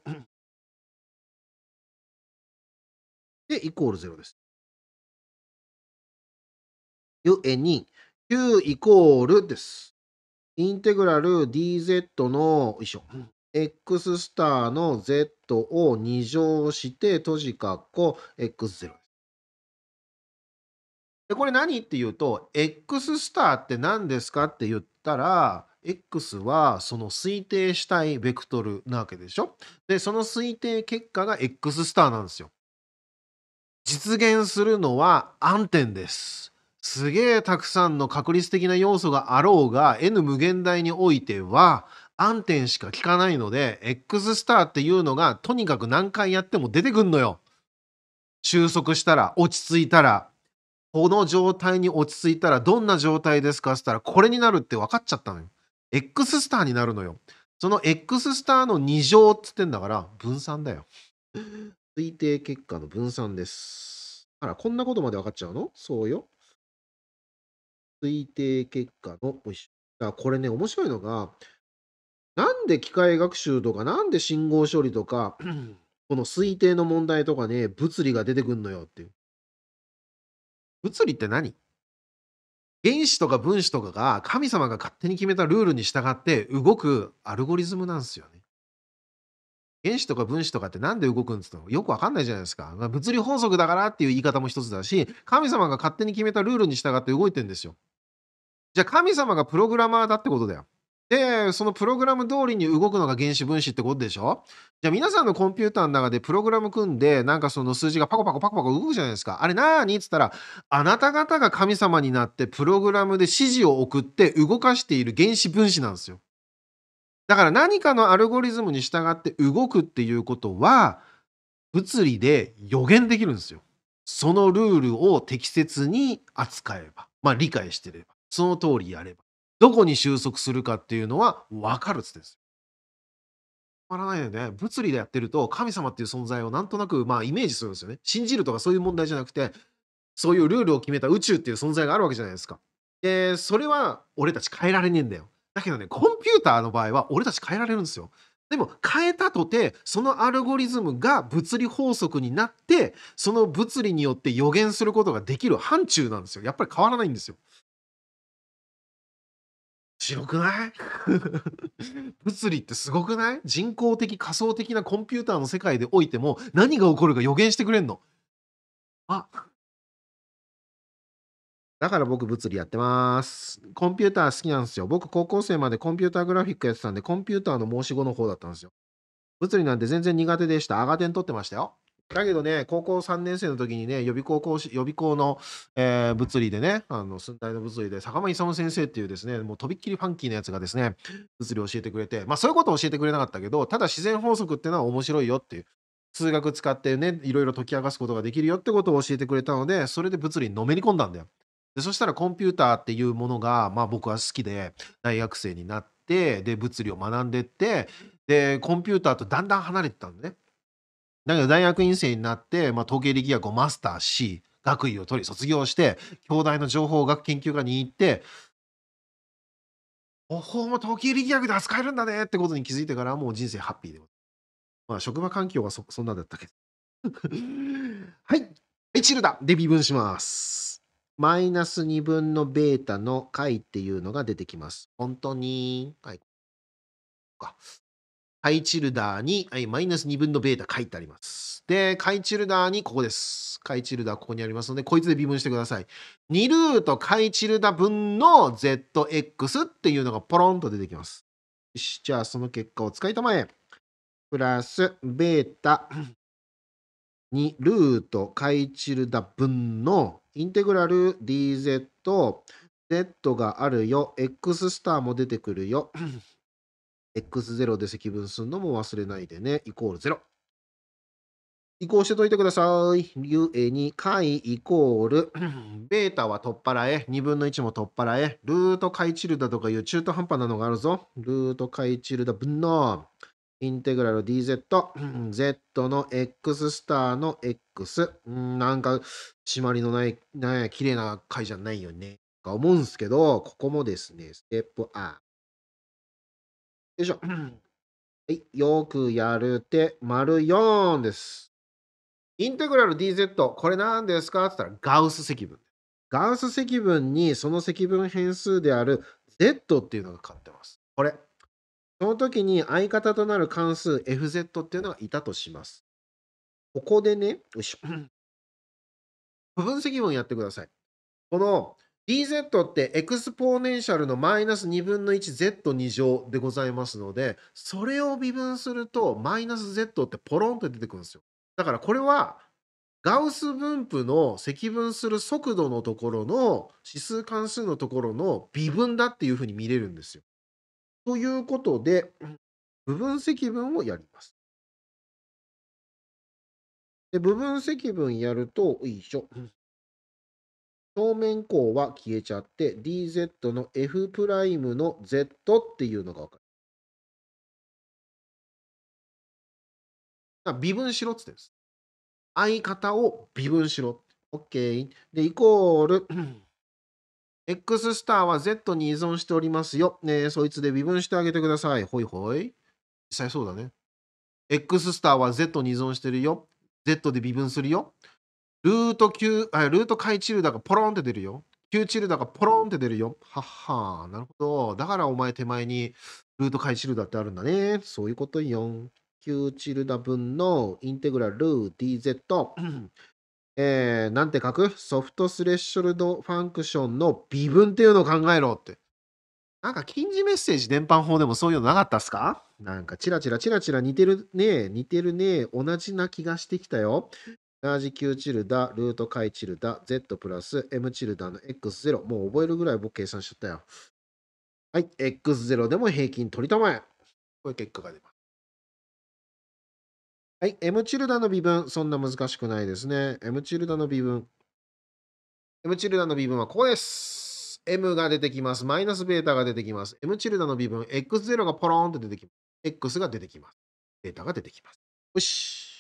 で、イコール0です。ゆえに Q イコールです。インテグラル dz の、よいしょ、x スターの z を2乗して閉じ括弧 x0 です。で、これ何っていうと、x スターって何ですかって言ったら、x はその推定したいベクトルなわけでしょで、その推定結果が x スターなんですよ。実現するのは暗点です。すげえたくさんの確率的な要素があろうが n 無限大においては暗点しか効かないので x スターっていうのがとにかく何回やっても出てくんのよ。収束したら落ち着いたらこの状態に落ち着いたらどんな状態ですかっつったらこれになるって分かっちゃったのよ。X スターになるのよ。その X スターの2乗っつってんだから分散だよ。推定結果の分散です。あら、こんなことまで分かっちゃうのそうよ。推定結果の一緒。だこれね、面白いのが、なんで機械学習とか、なんで信号処理とか、この推定の問題とかね、物理が出てくんのよっていう。物理って何原子とか分子とかが神様が勝手に決めたルールに従って動くアルゴリズムなんですよね。原子とか分子とかって何で動くんですかよくわかんないじゃないですか。物理法則だからっていう言い方も一つだし、神様が勝手に決めたルールに従って動いてんですよ。じゃあ神様がプログラマーだってことだよ。で、そのプログラム通りに動くのが原子分子ってことでしょじゃあ皆さんのコンピューターの中でプログラム組んで、なんかその数字がパコパコパコパコ動くじゃないですか。あれなーにっつったら、あなた方が神様になってプログラムで指示を送って動かしている原子分子なんですよ。だから何かのアルゴリズムに従って動くっていうことは、物理で予言できるんですよ。そのルールを適切に扱えば、まあ理解してれば。その通りやれば。どこに収束するかっていうのは分かるつです。わらないよね、物理でやってると神様っていう存在をなんとなくまあイメージするんですよね。信じるとかそういう問題じゃなくて、そういうルールを決めた宇宙っていう存在があるわけじゃないですか。で、それは俺たち変えられねえんだよ。だけどね、コンピューターの場合は俺たち変えられるんですよ。でも変えたとてそのアルゴリズムが物理法則になってその物理によって予言することができる範疇なんですよやっぱり変わらないんですよ白くない 物理ってすごくない人工的仮想的なコンピューターの世界でおいても何が起こるか予言してくれんの。あだから僕物理やってます。コンピューター好きなんですよ。僕高校生までコンピューターグラフィックやってたんでコンピューターの申し子の方だったんですよ。物理なんて全然苦手でした。アガテン取ってましたよ。だけどね、高校3年生の時にね、予備校講師予備校の、えー、物理でね、あの寸大の物理で、坂間勇先生っていうですね、もうとびっきりファンキーなやつがですね、物理を教えてくれて、まあそういうことを教えてくれなかったけど、ただ自然法則ってのは面白いよっていう、数学使ってね、いろいろ解き明かすことができるよってことを教えてくれたので、それで物理にのめり込んだんだよ。でそしたらコンピューターっていうものが、まあ、僕は好きで大学生になってで物理を学んでってでコンピューターとだんだん離れてたんだねだけど大学院生になって、まあ、統計力学をマスターし、学位を取り卒業して、京大の情報学研究科に行って、おほも統計力学で扱えるんだねってことに気づいてからもう人生ハッピーでまあ職場環境はそそんなだったけど。はい。エチルダで微分します。マイナス2分のベータの解っていうのが出てきます。本当に。はい。か。カイチルダーに、マイナス2分のベータ書いてあります。で、カイチルダーにここです。カイチルダーここにありますので、こいつで微分してください。2ルートカイチルダー分の ZX っていうのがポロンと出てきます。よし、じゃあその結果を使いたまえ。プラス、ベータ2 ルートカイチルダ分のインテグラル dz、z があるよ、x スターも出てくるよ。x0 で積分するのも忘れないでね、イコール0。移行しておいてください。ゆえに、解イコール、ベータは取っ払え、2分の1も取っ払え、ルート解チルダとかいう中途半端なのがあるぞ。ルート解チルダ分の、インテグラル dz、z の x スターの x。なんか、締まりのない、ね、綺麗な解じゃないよね。とか思うんすけど、ここもですね、ステップアいしょ。はい、よくやるて、丸4です。インテグラル dz、これ何ですかって言ったらガウス積分。ガウス積分にその積分変数である z っていうのがかってます。これ。その時に相方となる関数 fz っていうのがいたとします。ここでね、よいしょ。部分積分やってください。この dz ってエクスポーネンシャルのマイナス2分の 1z2 乗でございますのでそれを微分するとマイナス z ってポロンと出てくるんですよだからこれはガウス分布の積分する速度のところの指数関数のところの微分だっていうふうに見れるんですよ。ということで部分積分をやります。で部分積分やると、よいしょ。正面項は消えちゃって、dz の f' プライムの z っていうのが分かる。微分しろっつってです。相方を微分しろ。っ OK。で、イコール、x スターは z に依存しておりますよ。ねそいつで微分してあげてください。ほいほい。実際そうだね。x スターは z に依存してるよ。z で微分するよ。ルート Q、あ、ルート回チルダがポロンって出るよ。Q チルダがポロンって出るよ。ははー、なるほど。だからお前手前にルート回チルダってあるんだね。そういうことよ。Q チルダ分のインテグラル DZ。えー、なんて書くソフトスレッショルドファンクションの微分っていうのを考えろって。なんか禁似メッセージ伝播法でもそういうのなかったっすかなんかチラチラチラチラ似てるね似てるね同じな気がしてきたよ。ラージ Q チルダ、ルート解チルダ、Z プラス M チルダの X0。もう覚えるぐらい僕計算しちゃったよ。はい。X0 でも平均取りたまえ。こういう結果が出ます。はい。M チルダの微分。そんな難しくないですね。M チルダの微分。M チルダの微分はここです。M が出てきます。マイナスベータが出てきます。M チルダの微分。X0 がポロンと出てきます。X が出てきます。ベータが出てきます。よし。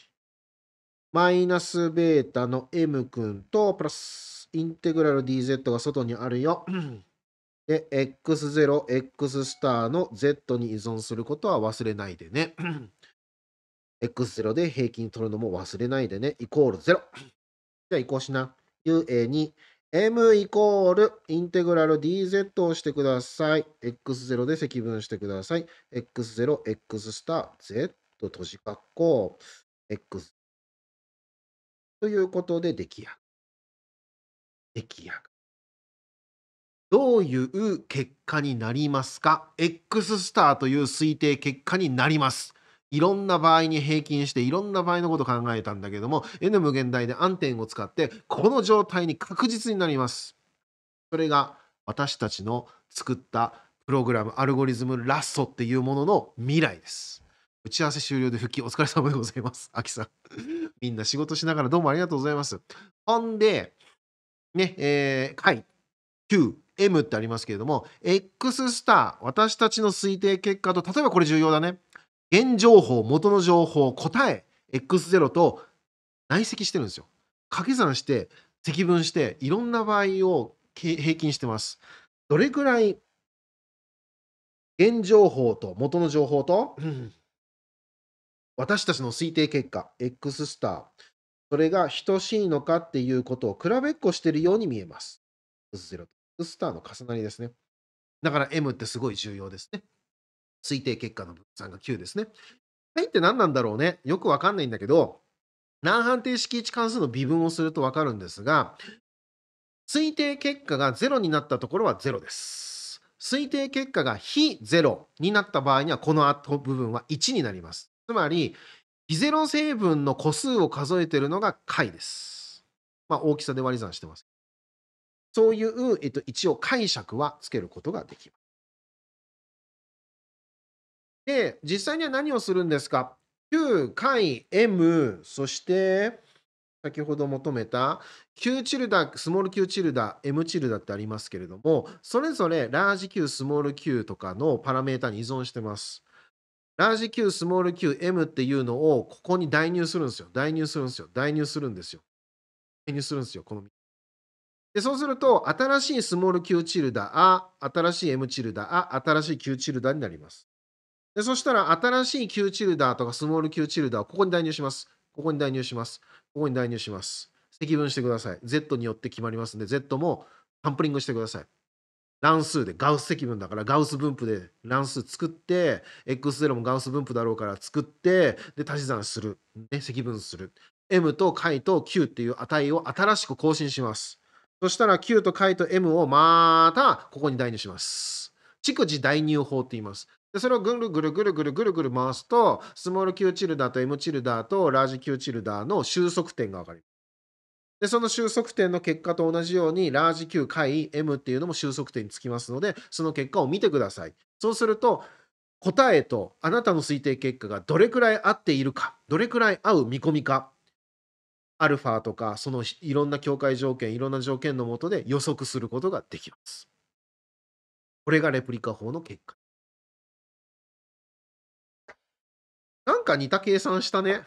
マイナスベータの m 君と、プラス、インテグラル dz が外にあるよ。で、x0、x スターの z に依存することは忘れないでね。x0 で平均取るのも忘れないでね。イコール0。じゃあ移行しな。ua に m イコールインテグラル dz をしてください。x0 で積分してください。x0、x スター、z 閉じ括弧。x0 ということで出来上がる。出来上がる。どういう結果になりますか ?X スターという推定結果になります。いろんな場合に平均していろんな場合のこと考えたんだけども N 無限大で暗点を使ってこの状態に確実になります。それが私たちの作ったプログラムアルゴリズムラッソっていうものの未来です。打ち合わせ終了で復帰お疲れ様でございます。アキさん。みんな仕事しながらどうもありがとうございます。ほんで、ね、えー、はい、9、M ってありますけれども、X スター、私たちの推定結果と、例えばこれ重要だね。現情報、元の情報、答え、X0 と内積してるんですよ。掛け算して、積分して、いろんな場合を平均してます。どれくらい現情報と元の情報と私たちの推定結果 X スターそれが等しいのかっていうことを比べっこしているように見えます。X0 と X スターの重なりですね。だから M ってすごい重要ですね。推定結果の分散が9ですね。はいって何なんだろうね。よくわかんないんだけど、難判定式置関数の微分をするとわかるんですが、推定結果が0になったところは0です。推定結果が非0になった場合には、この後部分は1になります。つまりビゼロ成分の個数を数えているのが解です。まあ、大きさで割り算してます。そういう、えっと、一応解釈はつけることができます。で、実際には何をするんですか ?Q、解、M、そして、先ほど求めた Q チルダ、スモール Q チルダ、M チルダってありますけれども、それぞれラージ Q、スモール Q とかのパラメータに依存してます。ラージ Q、スモール Q、M っていうのをここに代入するんですよ。代入するんですよ。代入するんですよ。代入するんですよ。このでそうすると、新しいスモール Q チルダあ、新しい M チルダあ、新しい Q チルダになります。でそしたら、新しい Q チルダーとかスモール Q チルダーをここに代入します。ここに代入します。ここに代入します。積分してください。Z によって決まりますので、Z もサンプリングしてください。乱数でガウス積分だからガウス分布で乱数作って x0 もガウス分布だろうから作ってで足し算する、ね、積分する m と解と q っていう値を新しく更新しますそしたら q と解と m をまたここに代入します逐次代入法って言いますでそれをぐるぐるぐるぐるぐるぐる回すとスモール q チルダーと m チルダーとラージ q チルダーの収束点が分かりますで、その収束点の結果と同じように、ラージ Q 回 M っていうのも収束点につきますので、その結果を見てください。そうすると、答えとあなたの推定結果がどれくらい合っているか、どれくらい合う見込みか、アルファとか、そのいろんな境界条件、いろんな条件のもとで予測することができます。これがレプリカ法の結果。なんか似た計算したね。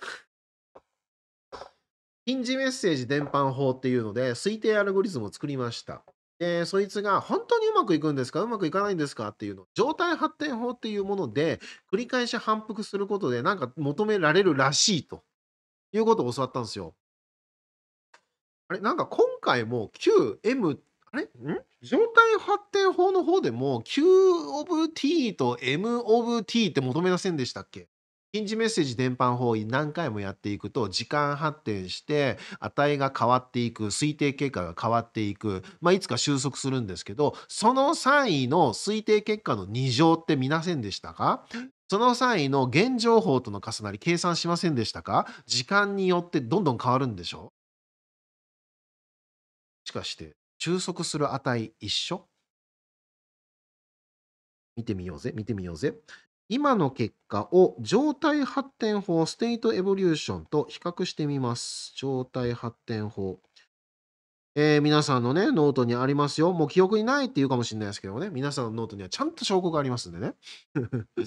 近似メッセージ伝播法っていうので、推定アルゴリズムを作りました。で、そいつが本当にうまくいくんですかうまくいかないんですかっていうの。状態発展法っていうもので、繰り返し反復することで、なんか求められるらしいということを教わったんですよ。あれなんか今回も QM、あれん状態発展法の方でも Q of t と M of t って求めませんでしたっけ臨時メッセージ伝播法に何回もやっていくと時間発展して値が変わっていく推定結果が変わっていく、まあ、いつか収束するんですけどその3位の推定結果の2乗って見ませんでしたかその3位の現情報との重なり計算しませんでしたか時間によってどんどん変わるんでしょしかして収束する値一緒見てみようぜ見てみようぜ。今の結果を状態発展法ステイトエボリューションと比較してみます。状態発展法。えー、皆さんのね、ノートにありますよ。もう記憶にないって言うかもしれないですけどもね、皆さんのノートにはちゃんと証拠がありますんでね。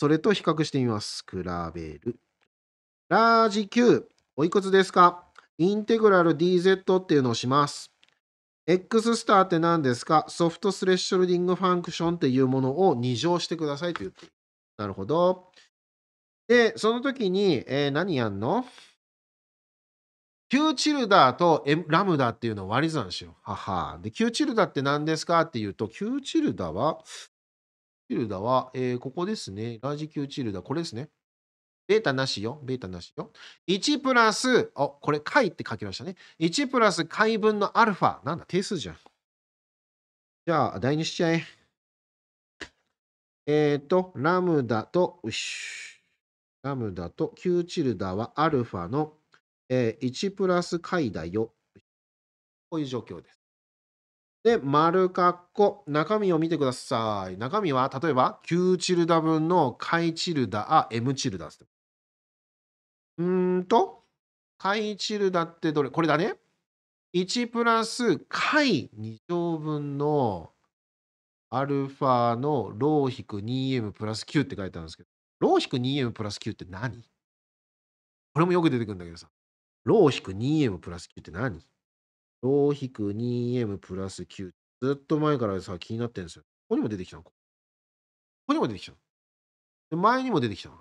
それと比較してみます。比べる。ラージ Q、おいくつですかインテグラル DZ っていうのをします。X スターって何ですかソフトスレッショルディングファンクションっていうものを2乗してくださいと言ってる。なるほど。で、その時に、えー、何やんの ?Q チルダーと、M、ラムダっていうのを割り算しよう。はは。で、Q チルダーって何ですかっていうと、Q チルダーは、チルダーは、えー、ここですね。ラージ Q チルダー、これですね。ベータなしよ。ベータなしよ。1プラス、お、これ解って書きましたね。1プラス解分のアルファ。なんだ、定数じゃん。じゃあ、第にしちゃえ。えっ、ー、と、ラムダと、ラムダと Q チルダはアルファの、えー、1プラス解だよ。こういう状況です。で、丸括弧、中身を見てください。中身は、例えば、Q チルダ分の解チルダ、あ、M チルダって。うーんと、解チルだってどれこれだね。1プラス解2乗分のアルファのロー引く 2m プラス9って書いてあるんですけど、ロー引く 2m プラス9って何これもよく出てくるんだけどさ、ロー引く 2m プラス9って何ロー引く 2m プラス9ずっと前からさ、気になってるんですよ。ここにも出てきたのここにも出てきたの前にも出てきたの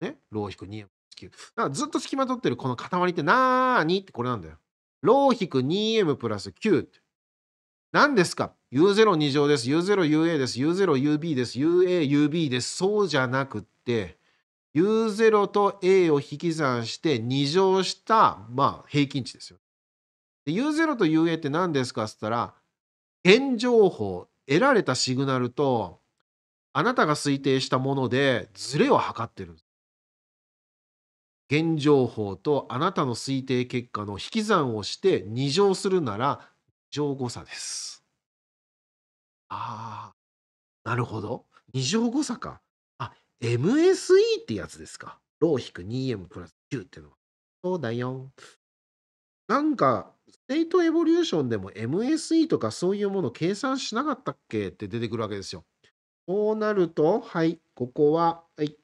ねロー引く 2m 球。だからずっと隙間取ってるこの塊ってなーにってこれなんだよ。ロー引く 2m プラス9って。何ですか ?U02 乗です。U0UA です。U0UB です。UAUB です。そうじゃなくって、U0 と A を引き算して2乗した、まあ、平均値ですよ。U0 と UA って何ですかっつったら、現情報、得られたシグナルと、あなたが推定したものでズレを測ってる現状法とあなたの推定結果の引き算をして2乗するなら2乗誤差です。ああ、なるほど。2乗誤差か。あ、MSE ってやつですか。ロー -2m プラス9ってのは。そうだよ。なんか、ステートエボリューションでも MSE とかそういうもの計算しなかったっけって出てくるわけですよ。こうなると、はい、ここは、はい、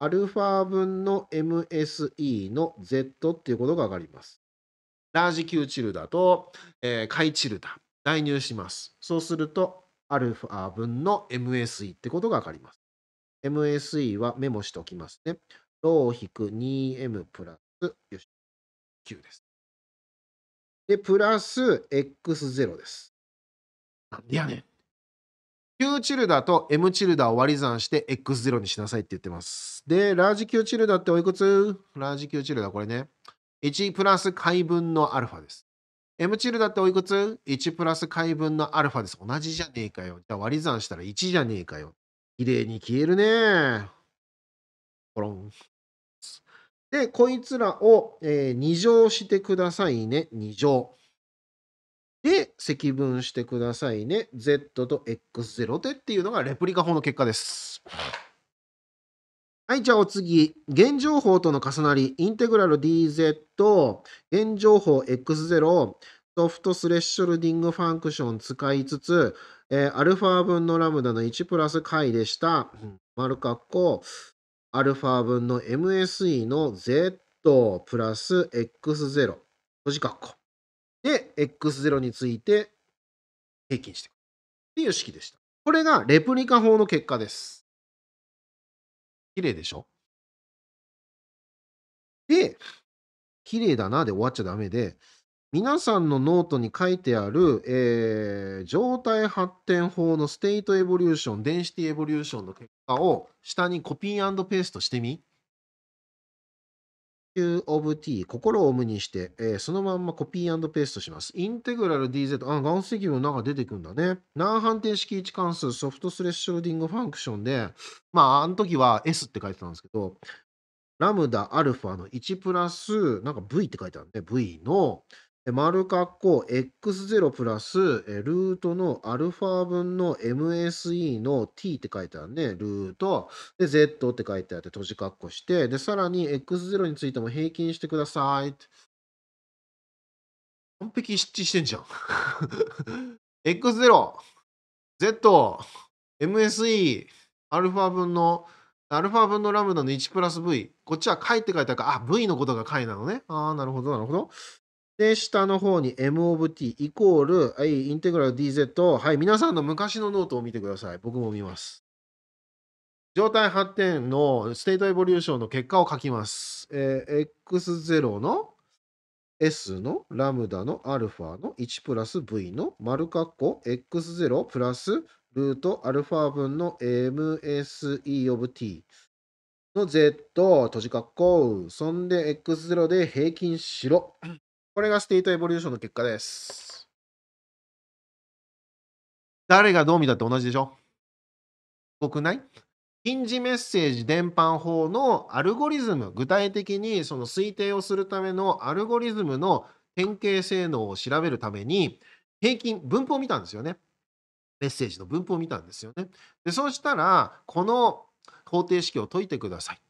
アルファ分の MSE の Z っていうことが分かります。ラージ Q チルダと、えー、イチルダ代入します。そうすると、アルファ分の MSE ってことが分かります。MSE はメモしておきますね。ロー引く 2M プラスよし、9です。で、プラス X0 です。なんでやねん。Q チルダーと M チルダーを割り算して X0 にしなさいって言ってます。で、ラージ Q チルダーっておいくつラージ Q チルダーこれね。1プラス解分のアルファです。M チルダーっておいくつ ?1 プラス解分のアルファです。同じじゃねえかよ。じゃあ割り算したら1じゃねえかよ。綺麗に消えるね。ポロン。で、こいつらを、えー、2乗してくださいね。2乗。で、積分してくださいね。Z と X0 でっていうのがレプリカ法の結果です。はい、じゃあお次。現情報との重なり、インテグラル dz、現情報 x0、ソフトスレッショルディングファンクション使いつつ、えー、アルファ分のラムダの1プラス解でした。丸括弧、アルファ分の MSE の z プラス x0。閉じ括弧。で、X0 について平均してくっていう式でした。これがレプリカ法の結果です。綺麗でしょで、綺麗だなで終わっちゃダメで、皆さんのノートに書いてある、えー、状態発展法のステートエボリューション、デンシティエボリューションの結果を下にコピーペーストしてみ。Q of t 心を無にして、えー、そのまんまコピーペーストします。インテグラル dz、あ、岩石の中出てくんだね。難判定式位置関数ソフトスレッショーディングファンクションで、まあ、あの時は S って書いてたんですけど、ラムダアルファの1プラス、なんか V って書いてあるね。V の、丸括弧 x0 プラス、ルートのアルファ分の MSE の t って書いてあるね、ルート。で、z って書いてあって、閉じ括弧して、で、さらに x0 についても平均してください。完璧失致してんじゃん。x0、z、MSE、アルファ分の、アルファ分のラムダの1プラス V。こっちは解って書いてあるから、あ、V のことが解なのね。ああ、なるほど、なるほど。で、下の方に m of t イコール、はい、インテグラル dz。はい、皆さんの昔のノートを見てください。僕も見ます。状態発展のステートエボリューションの結果を書きます。えー、x0 の S のラムダのアルファの1プラス V の丸括弧 X0 プラスルートアルファ分の MSE of T の Z 閉じ括弧そんで X0 で平均しろこれがステートエボリューションの結果です。誰がどう見たって同じでしょすくない禁似メッセージ伝播法のアルゴリズム、具体的にその推定をするためのアルゴリズムの変形性能を調べるために、平均、分布を見たんですよね。メッセージの分布を見たんですよね。で、そうしたら、この方程式を解いてください。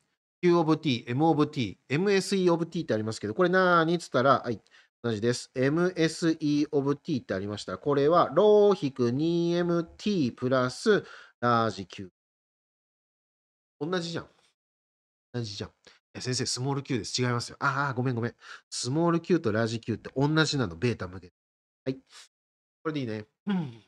Q of t、M of t、MSE of t ってありますけど、これ何っつったら、はい、同じです。MSE of t ってありました。これは、ロー -2mt プラスラージ Q。同じじゃん。同じじゃん。先生、スモール Q です。違いますよ。ああ、ごめんごめん。スモール Q とラージ Q って同じなの、ベータ向け。はい。これでいいね。うん。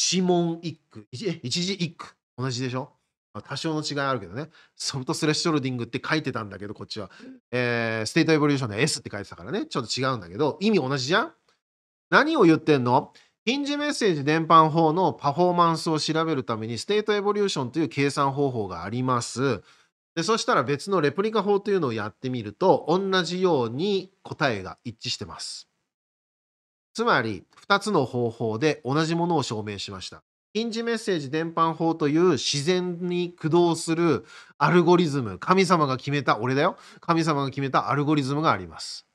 指紋一句。一字一句。同じでしょ多少の違いあるけどね、ソフトスレッショルディングって書いてたんだけど、こっちは。えー、ステートエボリューションで S って書いてたからね、ちょっと違うんだけど、意味同じじゃん何を言ってんのヒンジメッセージ伝播法のパフォーマンスを調べるために、ステートエボリューションという計算方法があります。でそしたら別のレプリカ法というのをやってみると、同じように答えが一致してます。つまり、2つの方法で同じものを証明しました。インメッセージ伝播法という自然に駆動するアルゴリズム、神様が決めた、俺だよ。神様が決めたアルゴリズムがあります。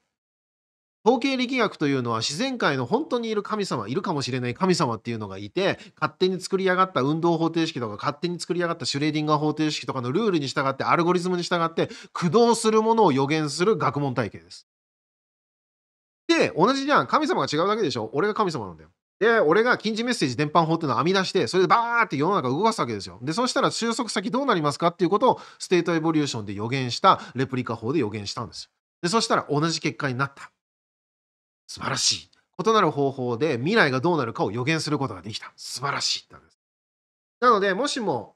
統計力学というのは自然界の本当にいる神様、いるかもしれない神様っていうのがいて、勝手に作り上がった運動方程式とか、勝手に作り上がったシュレーディンガー方程式とかのルールに従って、アルゴリズムに従って駆動するものを予言する学問体系です。で、同じじゃん。神様が違うだけでしょ俺が神様なんだよ。で、俺が禁止メッセージ伝播法っていうのを編み出して、それでバーって世の中動かすわけですよ。で、そしたら収束先どうなりますかっていうことをステートエボリューションで予言した、レプリカ法で予言したんですよ。で、そしたら同じ結果になった。素晴らしい。異なる方法で未来がどうなるかを予言することができた。素晴らしいってわけです。なので、もしも、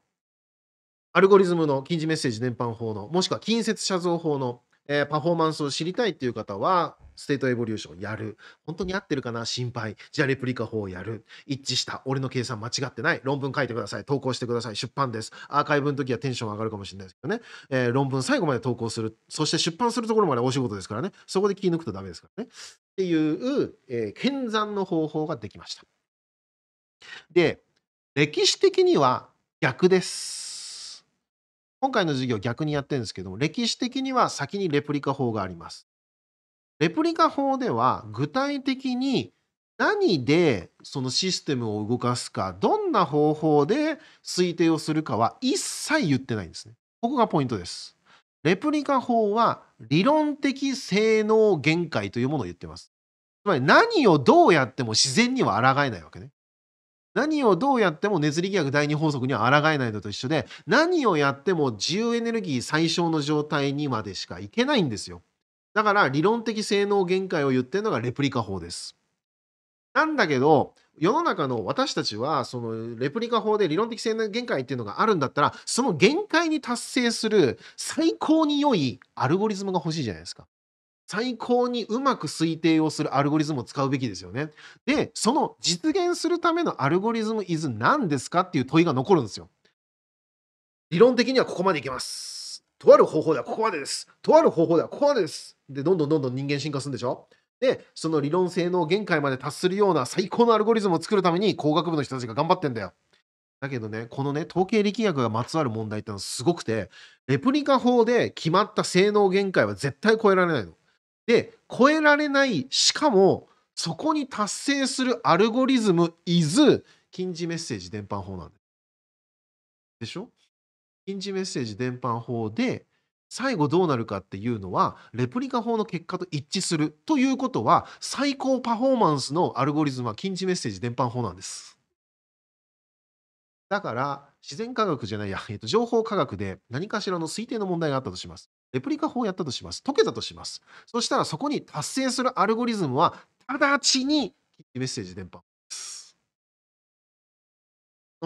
アルゴリズムの禁止メッセージ伝播法の、もしくは近接写像法の、えー、パフォーマンスを知りたいっていう方は、ステートエボリューションやる。本当に合ってるかな心配。じゃあレプリカ法をやる。一致した。俺の計算間違ってない。論文書いてください。投稿してください。出版です。アーカイブの時はテンション上がるかもしれないですけどね。えー、論文最後まで投稿する。そして出版するところまでお仕事ですからね。そこで気抜くとダメですからね。っていう、えー、検算の方法ができました。で、歴史的には逆です。今回の授業逆にやってるんですけども、歴史的には先にレプリカ法があります。レプリカ法では具体的に何でそのシステムを動かすかどんな方法で推定をするかは一切言ってないんですね。ここがポイントです。レプリカ法は理論的性能限界というものを言ってます。つまり何をどうやっても自然には抗えないわけね。何をどうやっても熱力学第二法則には抗えないのと一緒で何をやっても自由エネルギー最小の状態にまでしかいけないんですよ。だから理論的性能限界を言ってるのがレプリカ法です。なんだけど、世の中の私たちは、そのレプリカ法で理論的性能限界っていうのがあるんだったら、その限界に達成する最高に良いアルゴリズムが欲しいじゃないですか。最高にうまく推定をするアルゴリズムを使うべきですよね。で、その実現するためのアルゴリズム is 何ですかっていう問いが残るんですよ。理論的にはここまでいけます。とある方法ではここまでです。とある方法ではここまでです。でどんどんどんどん人間進化するんでしょでその理論性能限界まで達するような最高のアルゴリズムを作るために工学部の人たちが頑張ってんだよ。だけどねこのね統計力学がまつわる問題ってのはすごくてレプリカ法で決まった性能限界は絶対超えられないの。で超えられないしかもそこに達成するアルゴリズム is 近似メッセージ伝播法なんででしょ近似メッセージ伝播法で最後どうなるかっていうのはレプリカ法の結果と一致するということは最高パフォーマンスのアルゴリズムは近似メッセージ伝播法なんです。だから自然科学じゃないや、えっと、情報科学で何かしらの推定の問題があったとします。レプリカ法をやったとします。解けたとします。そしたらそこに達成するアルゴリズムは直ちにメッセージ伝播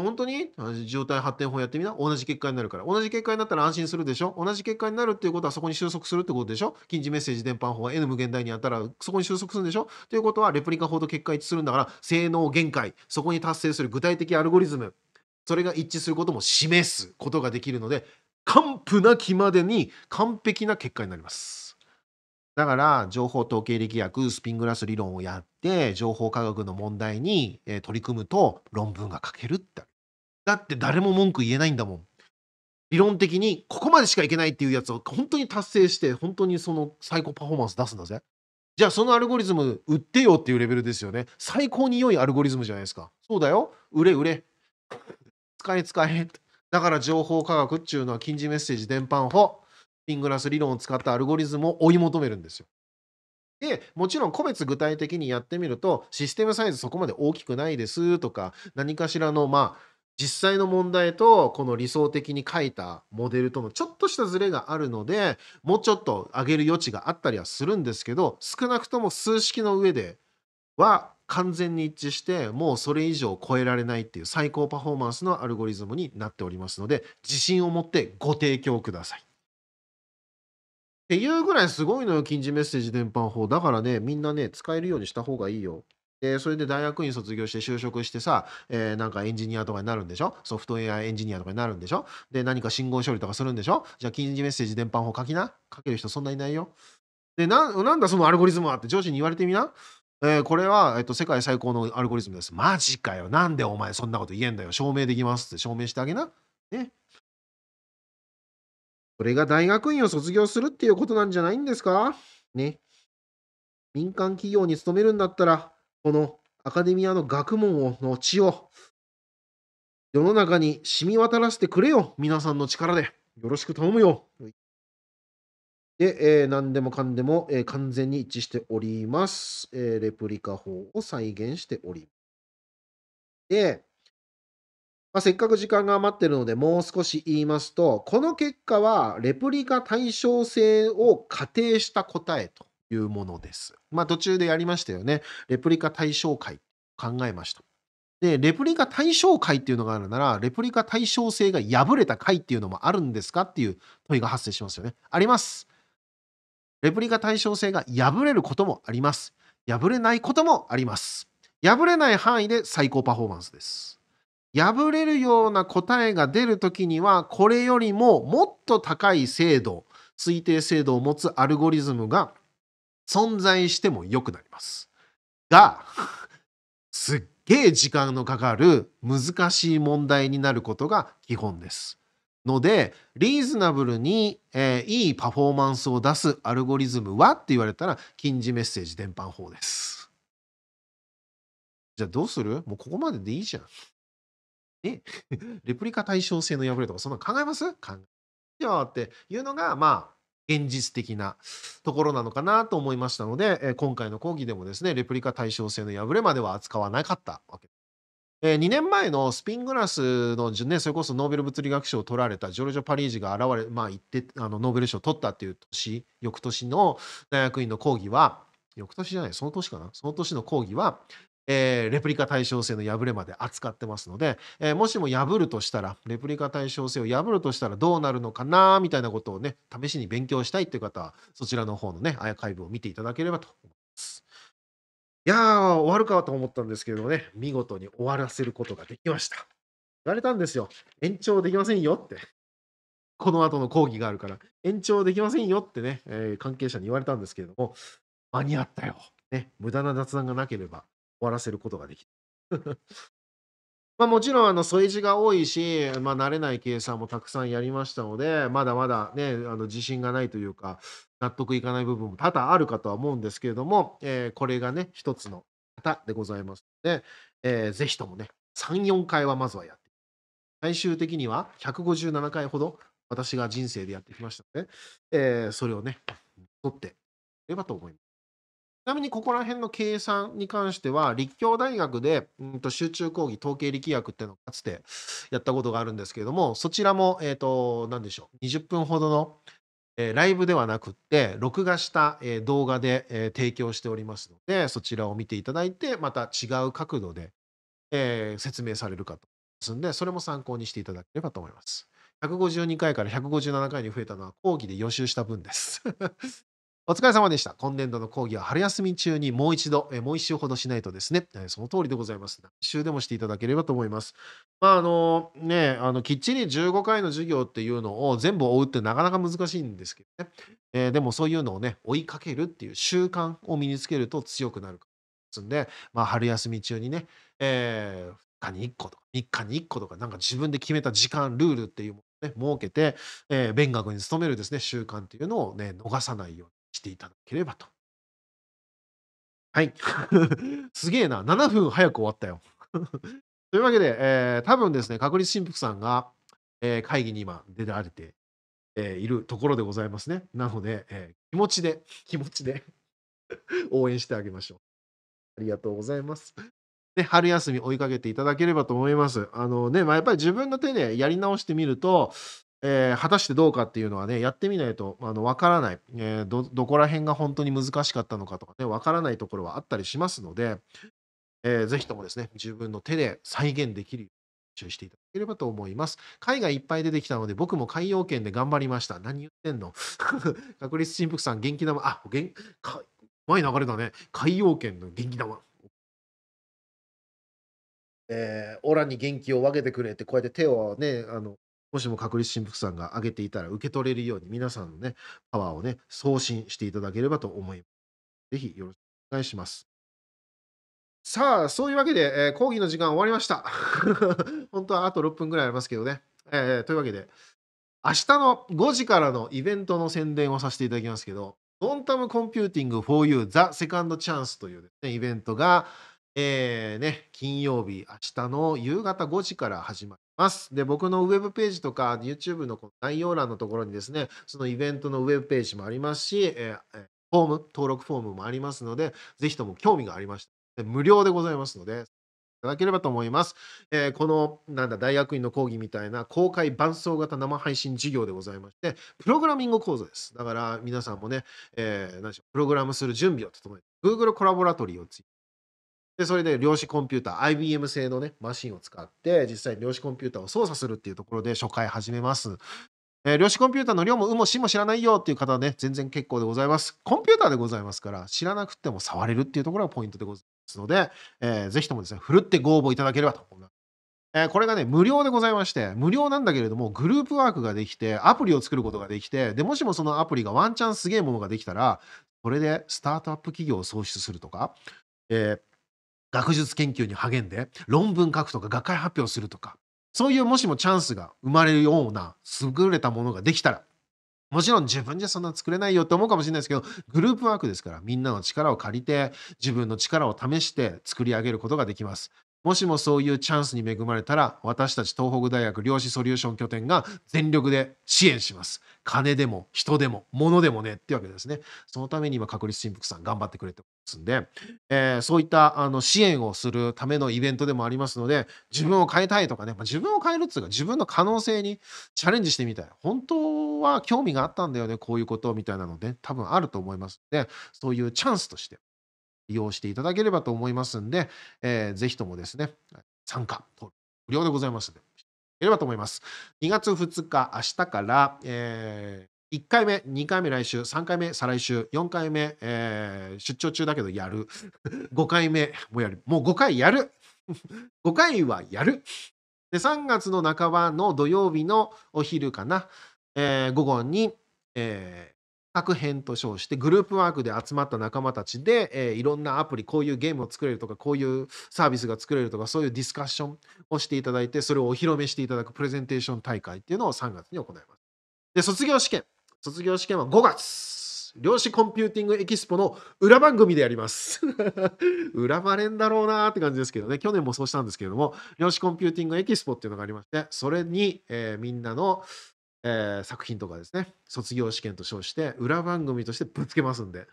本当に状態発展法やってみな同じ結果になるから同じ結果になったら安心するでしょ同じ結果になるっていうことはそこに収束するってことでしょ近似メッセージ伝播法は N 無限大にあったらそこに収束するんでしょということはレプリカ法と結果一致するんだから性能限界そこに達成する具体的アルゴリズムそれが一致することも示すことができるので完膚なきまでに完璧な結果になります。だから情報統計力学スピングラス理論をやって情報科学の問題に取り組むと論文が書けるってだって誰も文句言えないんだもん理論的にここまでしかいけないっていうやつを本当に達成して本当にその最高パフォーマンス出すんだぜじゃあそのアルゴリズム売ってよっていうレベルですよね最高に良いアルゴリズムじゃないですかそうだよ売れ売れ使え使えだから情報科学っていうのは禁止メッセージ伝播法ピングラス理論を使ったアルゴリズムを追い求めるんですよ。でもちろん個別具体的にやってみるとシステムサイズそこまで大きくないですとか何かしらのまあ実際の問題とこの理想的に書いたモデルとのちょっとしたズレがあるのでもうちょっと上げる余地があったりはするんですけど少なくとも数式の上では完全に一致してもうそれ以上超えられないっていう最高パフォーマンスのアルゴリズムになっておりますので自信を持ってご提供ください。っていうぐらいすごいのよ、近似メッセージ伝播法。だからね、みんなね、使えるようにした方がいいよ。で、それで大学院卒業して就職してさ、えー、なんかエンジニアとかになるんでしょソフトウェアエンジニアとかになるんでしょで、何か信号処理とかするんでしょじゃあ、近似メッセージ伝播法書きな書ける人そんないないよ。で、なんだそのアルゴリズムはって上司に言われてみな。えー、これは、えっと、世界最高のアルゴリズムです。マジかよ。なんでお前そんなこと言えんだよ。証明できますって証明してあげな。ね。それが大学院を卒業するっていうことなんじゃないんですかね。民間企業に勤めるんだったら、このアカデミアの学問をの地を世の中に染み渡らせてくれよ、皆さんの力で。よろしく頼むよ。で、えー、何でもかんでも、えー、完全に一致しております、えー、レプリカ法を再現しております。で、まあ、せっかく時間が余ってるのでもう少し言いますとこの結果はレプリカ対称性を仮定した答えというものです。まあ、途中でやりましたよね。レプリカ対象解考えました。でレプリカ対象解っていうのがあるならレプリカ対称性が破れた解っていうのもあるんですかっていう問いが発生しますよね。あります。レプリカ対称性が破れることもあります。破れないこともあります。破れない範囲で最高パフォーマンスです。破れるような答えが出るときには、これよりももっと高い精度、推定精度を持つアルゴリズムが存在しても良くなります。が、すっげえ時間のかかる難しい問題になることが基本です。ので、リーズナブルに、えー、いいパフォーマンスを出すアルゴリズムはって言われたら、近似メッセージ伝播法です。じゃあどうするもうここまででいいじゃん。え レプリカ対称性の破れとか、そんな考えます考えよっていうのが、まあ、現実的なところなのかなと思いましたので、え今回の講義でもですね、レプリカ対称性の破れまでは扱わなかったわけえー、2年前のスピングラスの、ね、それこそノーベル物理学賞を取られたジョルジョ・パリージが現れ、まあ、行ってあのノーベル賞を取ったっていう年翌年の大学院の講義は翌年じゃないその年かなその年の講義はえー、レプリカ対称性の破れまで扱ってますので、えー、もしも破るとしたらレプリカ対称性を破るとしたらどうなるのかなみたいなことをね試しに勉強したいという方はそちらの方のねアーカイブを見ていただければと思います。いやー終わるかと思ったんですけどね見事に終わらせることができました。言われたんですよ延長できませんよって。この後の講義があるから延長できませんよってね、えー、関係者に言われたんですけれども間に合ったよ。ね、無駄な雑談がなければ終わらせることができた。まあもちろんあの添い字が多いし、まあ、慣れない計算もたくさんやりましたので、まだまだね、あの自信がないというか、納得いかない部分も多々あるかとは思うんですけれども、えー、これがね、一つの型でございますので、えー、ぜひともね、3、4回はまずはやって、最終的には157回ほど私が人生でやってきましたので、えー、それをね、取っていればと思います。ちなみにここら辺の計算に関しては、立教大学で、うんと集中講義、統計力学っていうのをかつてやったことがあるんですけれども、そちらも、えっ、ー、と、なんでしょう、20分ほどの、えー、ライブではなくって、録画した、えー、動画で、えー、提供しておりますので、そちらを見ていただいて、また違う角度で、えー、説明されるかと思いますので、それも参考にしていただければと思います。152回から157回に増えたのは講義で予習した分ですお疲れ様でした。今年度の講義は春休み中にもう一度、えもう一週ほどしないとですね、えその通りでございます。何週でもしていただければと思います。まあ、あの、ね、あの、きっちり15回の授業っていうのを全部追うってなかなか難しいんですけどね。えー、でもそういうのをね、追いかけるっていう習慣を身につけると強くなるすんで、まあ、春休み中にね、えー、2日に1個とか3日に1個とか、なんか自分で決めた時間、ルールっていうものをね、設けて、えー、勉学に努めるですね、習慣っていうのをね、逃さないように。していただければと。はい。すげえな。7分早く終わったよ。というわけで、えー、多分ですね、確率神父さんが、えー、会議に今出られて、えー、いるところでございますね。なので、えー、気持ちで、気持ちで 応援してあげましょう。ありがとうございます。で春休み追いかけていただければと思います。あのね、まあ、やっぱり自分の手でやり直してみると、えー、果たしてどうかっていうのはね、やってみないとあの分からない、えーど、どこら辺が本当に難しかったのかとかね、分からないところはあったりしますので、えー、ぜひともですね、自分の手で再現できるように注意していただければと思います。海がいっぱい出てきたので、僕も海洋圏で頑張りました。何言ってんの 確率振幅さん、元気玉、あ、元か前流れだね。海洋圏の元気玉。えー、オラに元気を分けてくれって、こうやって手をね、あの、もしも確率振幅さんが上げていたら受け取れるように皆さんのね、パワーをね、送信していただければと思います。ぜひよろしくお願いします。さあ、そういうわけで、えー、講義の時間終わりました。本当はあと6分ぐらいありますけどね。えー、というわけで、明日の5時からのイベントの宣伝をさせていただきますけど、ノンタムコンピューティング 4U The Second Chance というですね、イベントが、えーね、金曜日、明日の夕方5時から始まります。で、僕のウェブページとか YouTube のこの概要欄のところにですね、そのイベントのウェブページもありますし、えー、フォーム、登録フォームもありますので、ぜひとも興味がありましたで無料でございますので、いただければと思います。えー、この、なんだ、大学院の講義みたいな公開伴奏型生配信授業でございまして、プログラミング講座です。だから、皆さんもね、えー、何でしょう、プログラムする準備を整えて、Google コラボラトリーをついて、でそれで量子コンピューター IBM 製のねマシンを使って実際に量子コンピューターを操作するっていうところで初回始めます。えー、量子コンピューターの量も有もしも知らないよっていう方はね全然結構でございます。コンピューターでございますから知らなくても触れるっていうところがポイントでございますので、えー、ぜひともですねふるってご応募いただければと思います。えこれがね、無料でございまして、無料なんだけれども、グループワークができて、アプリを作ることができて、で、もしもそのアプリがワンチャンすげえものができたら、これでスタートアップ企業を創出するとか、えー学術研究に励んで論文書くとか学会発表するとかそういうもしもチャンスが生まれるような優れたものができたらもちろん自分じゃそんな作れないよって思うかもしれないですけどグループワークですからみんなの力を借りて自分の力を試して作り上げることができますもしもそういうチャンスに恵まれたら、私たち東北大学量子ソリューション拠点が全力で支援します。金でも人でも物でもねってわけですね。そのために今、確率振幅さん頑張ってくれてますんで、えー、そういったあの支援をするためのイベントでもありますので、自分を変えたいとかね、まあ、自分を変えるっていうか、自分の可能性にチャレンジしてみたい。本当は興味があったんだよね、こういうことみたいなので、多分あると思いますので、そういうチャンスとして利用していただければと思いますんで、えー、ぜひともですね、参加、無料でございますので、ければと思います。2月2日、明日から、えー、1回目、2回目来週、3回目再来週、4回目、えー、出張中だけどやる。5 回目もやる。もう5回やる。5 回はやる。で、3月の半ばの土曜日のお昼かな、えー、午後に、え各編と称してグループワークで集まった仲間たちで、えー、いろんなアプリこういうゲームを作れるとかこういうサービスが作れるとかそういうディスカッションをしていただいてそれをお披露目していただくプレゼンテーション大会っていうのを3月に行います。で卒業試験卒業試験は5月量子コンピューティングエキスポの裏番組でやります 恨まれんだろうなーって感じですけどね去年もそうしたんですけれども量子コンピューティングエキスポっていうのがありましてそれに、えー、みんなのえー、作品とかですね、卒業試験と称して、裏番組としてぶつけますんで、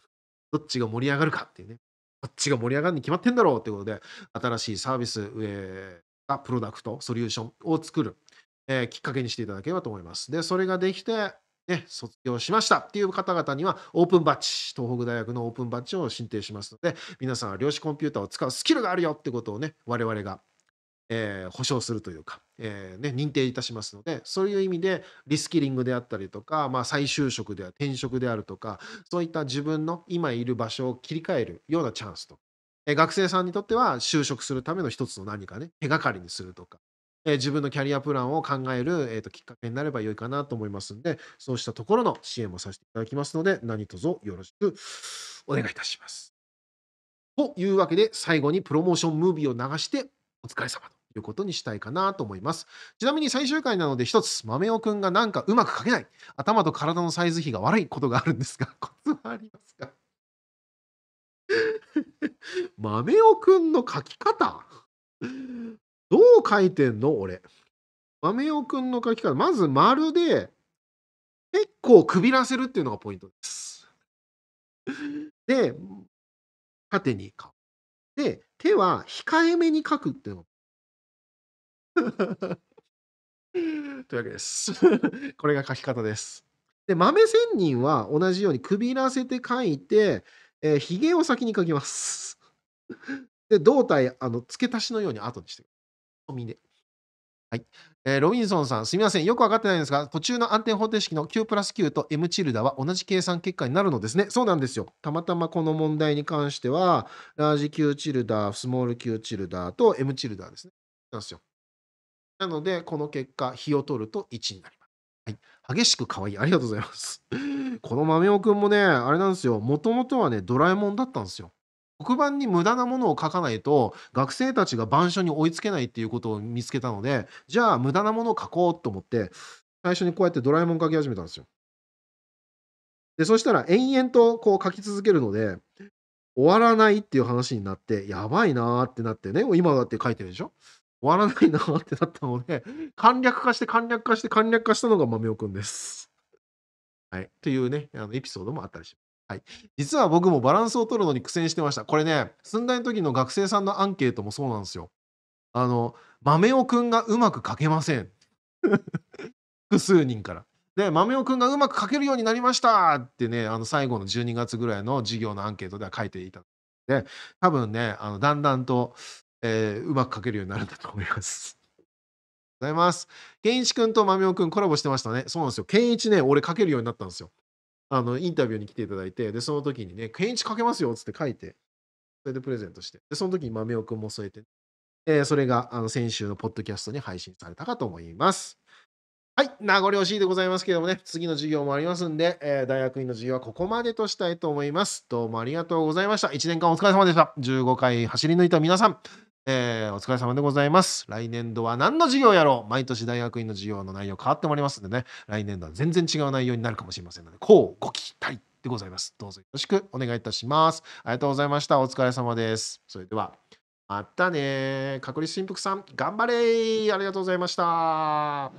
どっちが盛り上がるかっていうね、どっちが盛り上がるに決まってんだろうということで、新しいサービス、えー、プロダクト、ソリューションを作る、えー、きっかけにしていただければと思います。で、それができて、ね、卒業しましたっていう方々にはオープンバッジ、東北大学のオープンバッジを申請しますので、皆さんは量子コンピューターを使うスキルがあるよってことをね、我々が、えー、保証するというか、えーね、認定いたしますので、そういう意味でリスキリングであったりとか、まあ、再就職では転職であるとか、そういった自分の今いる場所を切り替えるようなチャンスと。え学生さんにとっては就職するための一つの何かね、手がかりにするとか、え自分のキャリアプランを考える、えーと、きっかけになれば良いかなと思いますんで、そうしたところの支援もさせていただきますので、何卒よろしくお願いいたします。というわけで、最後にプロモーションムービーを流して、お疲れ様と。いうことにしたいかなと思います。ちなみに最終回なので一つ、豆尾くんがなんかうまく書けない、頭と体のサイズ比が悪いことがあるんですが、コツはありますか 豆尾くんの書き方どう書いてんの俺。豆尾くんの書き方。まず丸で、結構くびらせるっていうのがポイントです。で、縦に書く。で、手は控えめに書くっていうのが というわけです。これが書き方です。で、豆仙人は同じようにくびらせて書いて、えー、を先に書きます。で、胴体、あの、付け足しのように後にしてください。はい。えー、ロビンソンさん、すみません。よく分かってないんですが、途中の安定方程式の Q プラス Q と M チルダは同じ計算結果になるのですね。そうなんですよ。たまたまこの問題に関しては、ラージ Q チルダー、スモール Q チルダーと M チルダーですね。なんですよ。なので、この結果、火を取ると1になります。はい、激しく可愛い。ありがとうございます。この豆尾くんもね、あれなんですよ。もともとはね、ドラえもんだったんですよ。黒板に無駄なものを書かないと学生たちが板書に追いつけないっていうことを見つけたのでじゃあ無駄なものを書こうと思って最初にこうやってドラえもん書き始めたんですよ。でそしたら延々とこう書き続けるので終わらないっていう話になってやばいなーってなってね今だって書いてるでしょ終わらないなってなったので、簡略化して簡略化して簡略化したのが豆尾くんです。はい。というね、あのエピソードもあったりします。はい、実は僕もバランスを取るのに苦戦してました。これね、寸大の時の学生さんのアンケートもそうなんですよ。あの、豆尾くんがうまく書けません。複数人から。で、豆尾くんがうまく書けるようになりましたってね、あの最後の12月ぐらいの授業のアンケートでは書いていたで、多分ね、あのだんだんとえー、うまく書けるようになるんだと思います。ございます。ンイチ君とマミオ君コラボしてましたね。そうなんですよ。ケンイチね、俺書けるようになったんですよ。あの、インタビューに来ていただいて、で、その時にね、ケンイチ書けますよつって書いて、それでプレゼントして、で、その時にマミオ君も添えて、えー、それがあの先週のポッドキャストに配信されたかと思います。はい、名残惜しいでございますけれどもね、次の授業もありますんで、えー、大学院の授業はここまでとしたいと思います。どうもありがとうございました。1年間お疲れ様でした。15回走り抜いた皆さん。えー、お疲れ様でございます。来年度は何の授業やろう毎年大学院の授業の内容変わってもらいますんでね、来年度は全然違う内容になるかもしれませんので、こうご期待でございます。どうぞよろしくお願いいたします。ありがとうございました。お疲れ様です。それでは、またね。隔離振幅さん、頑張れありがとうございました。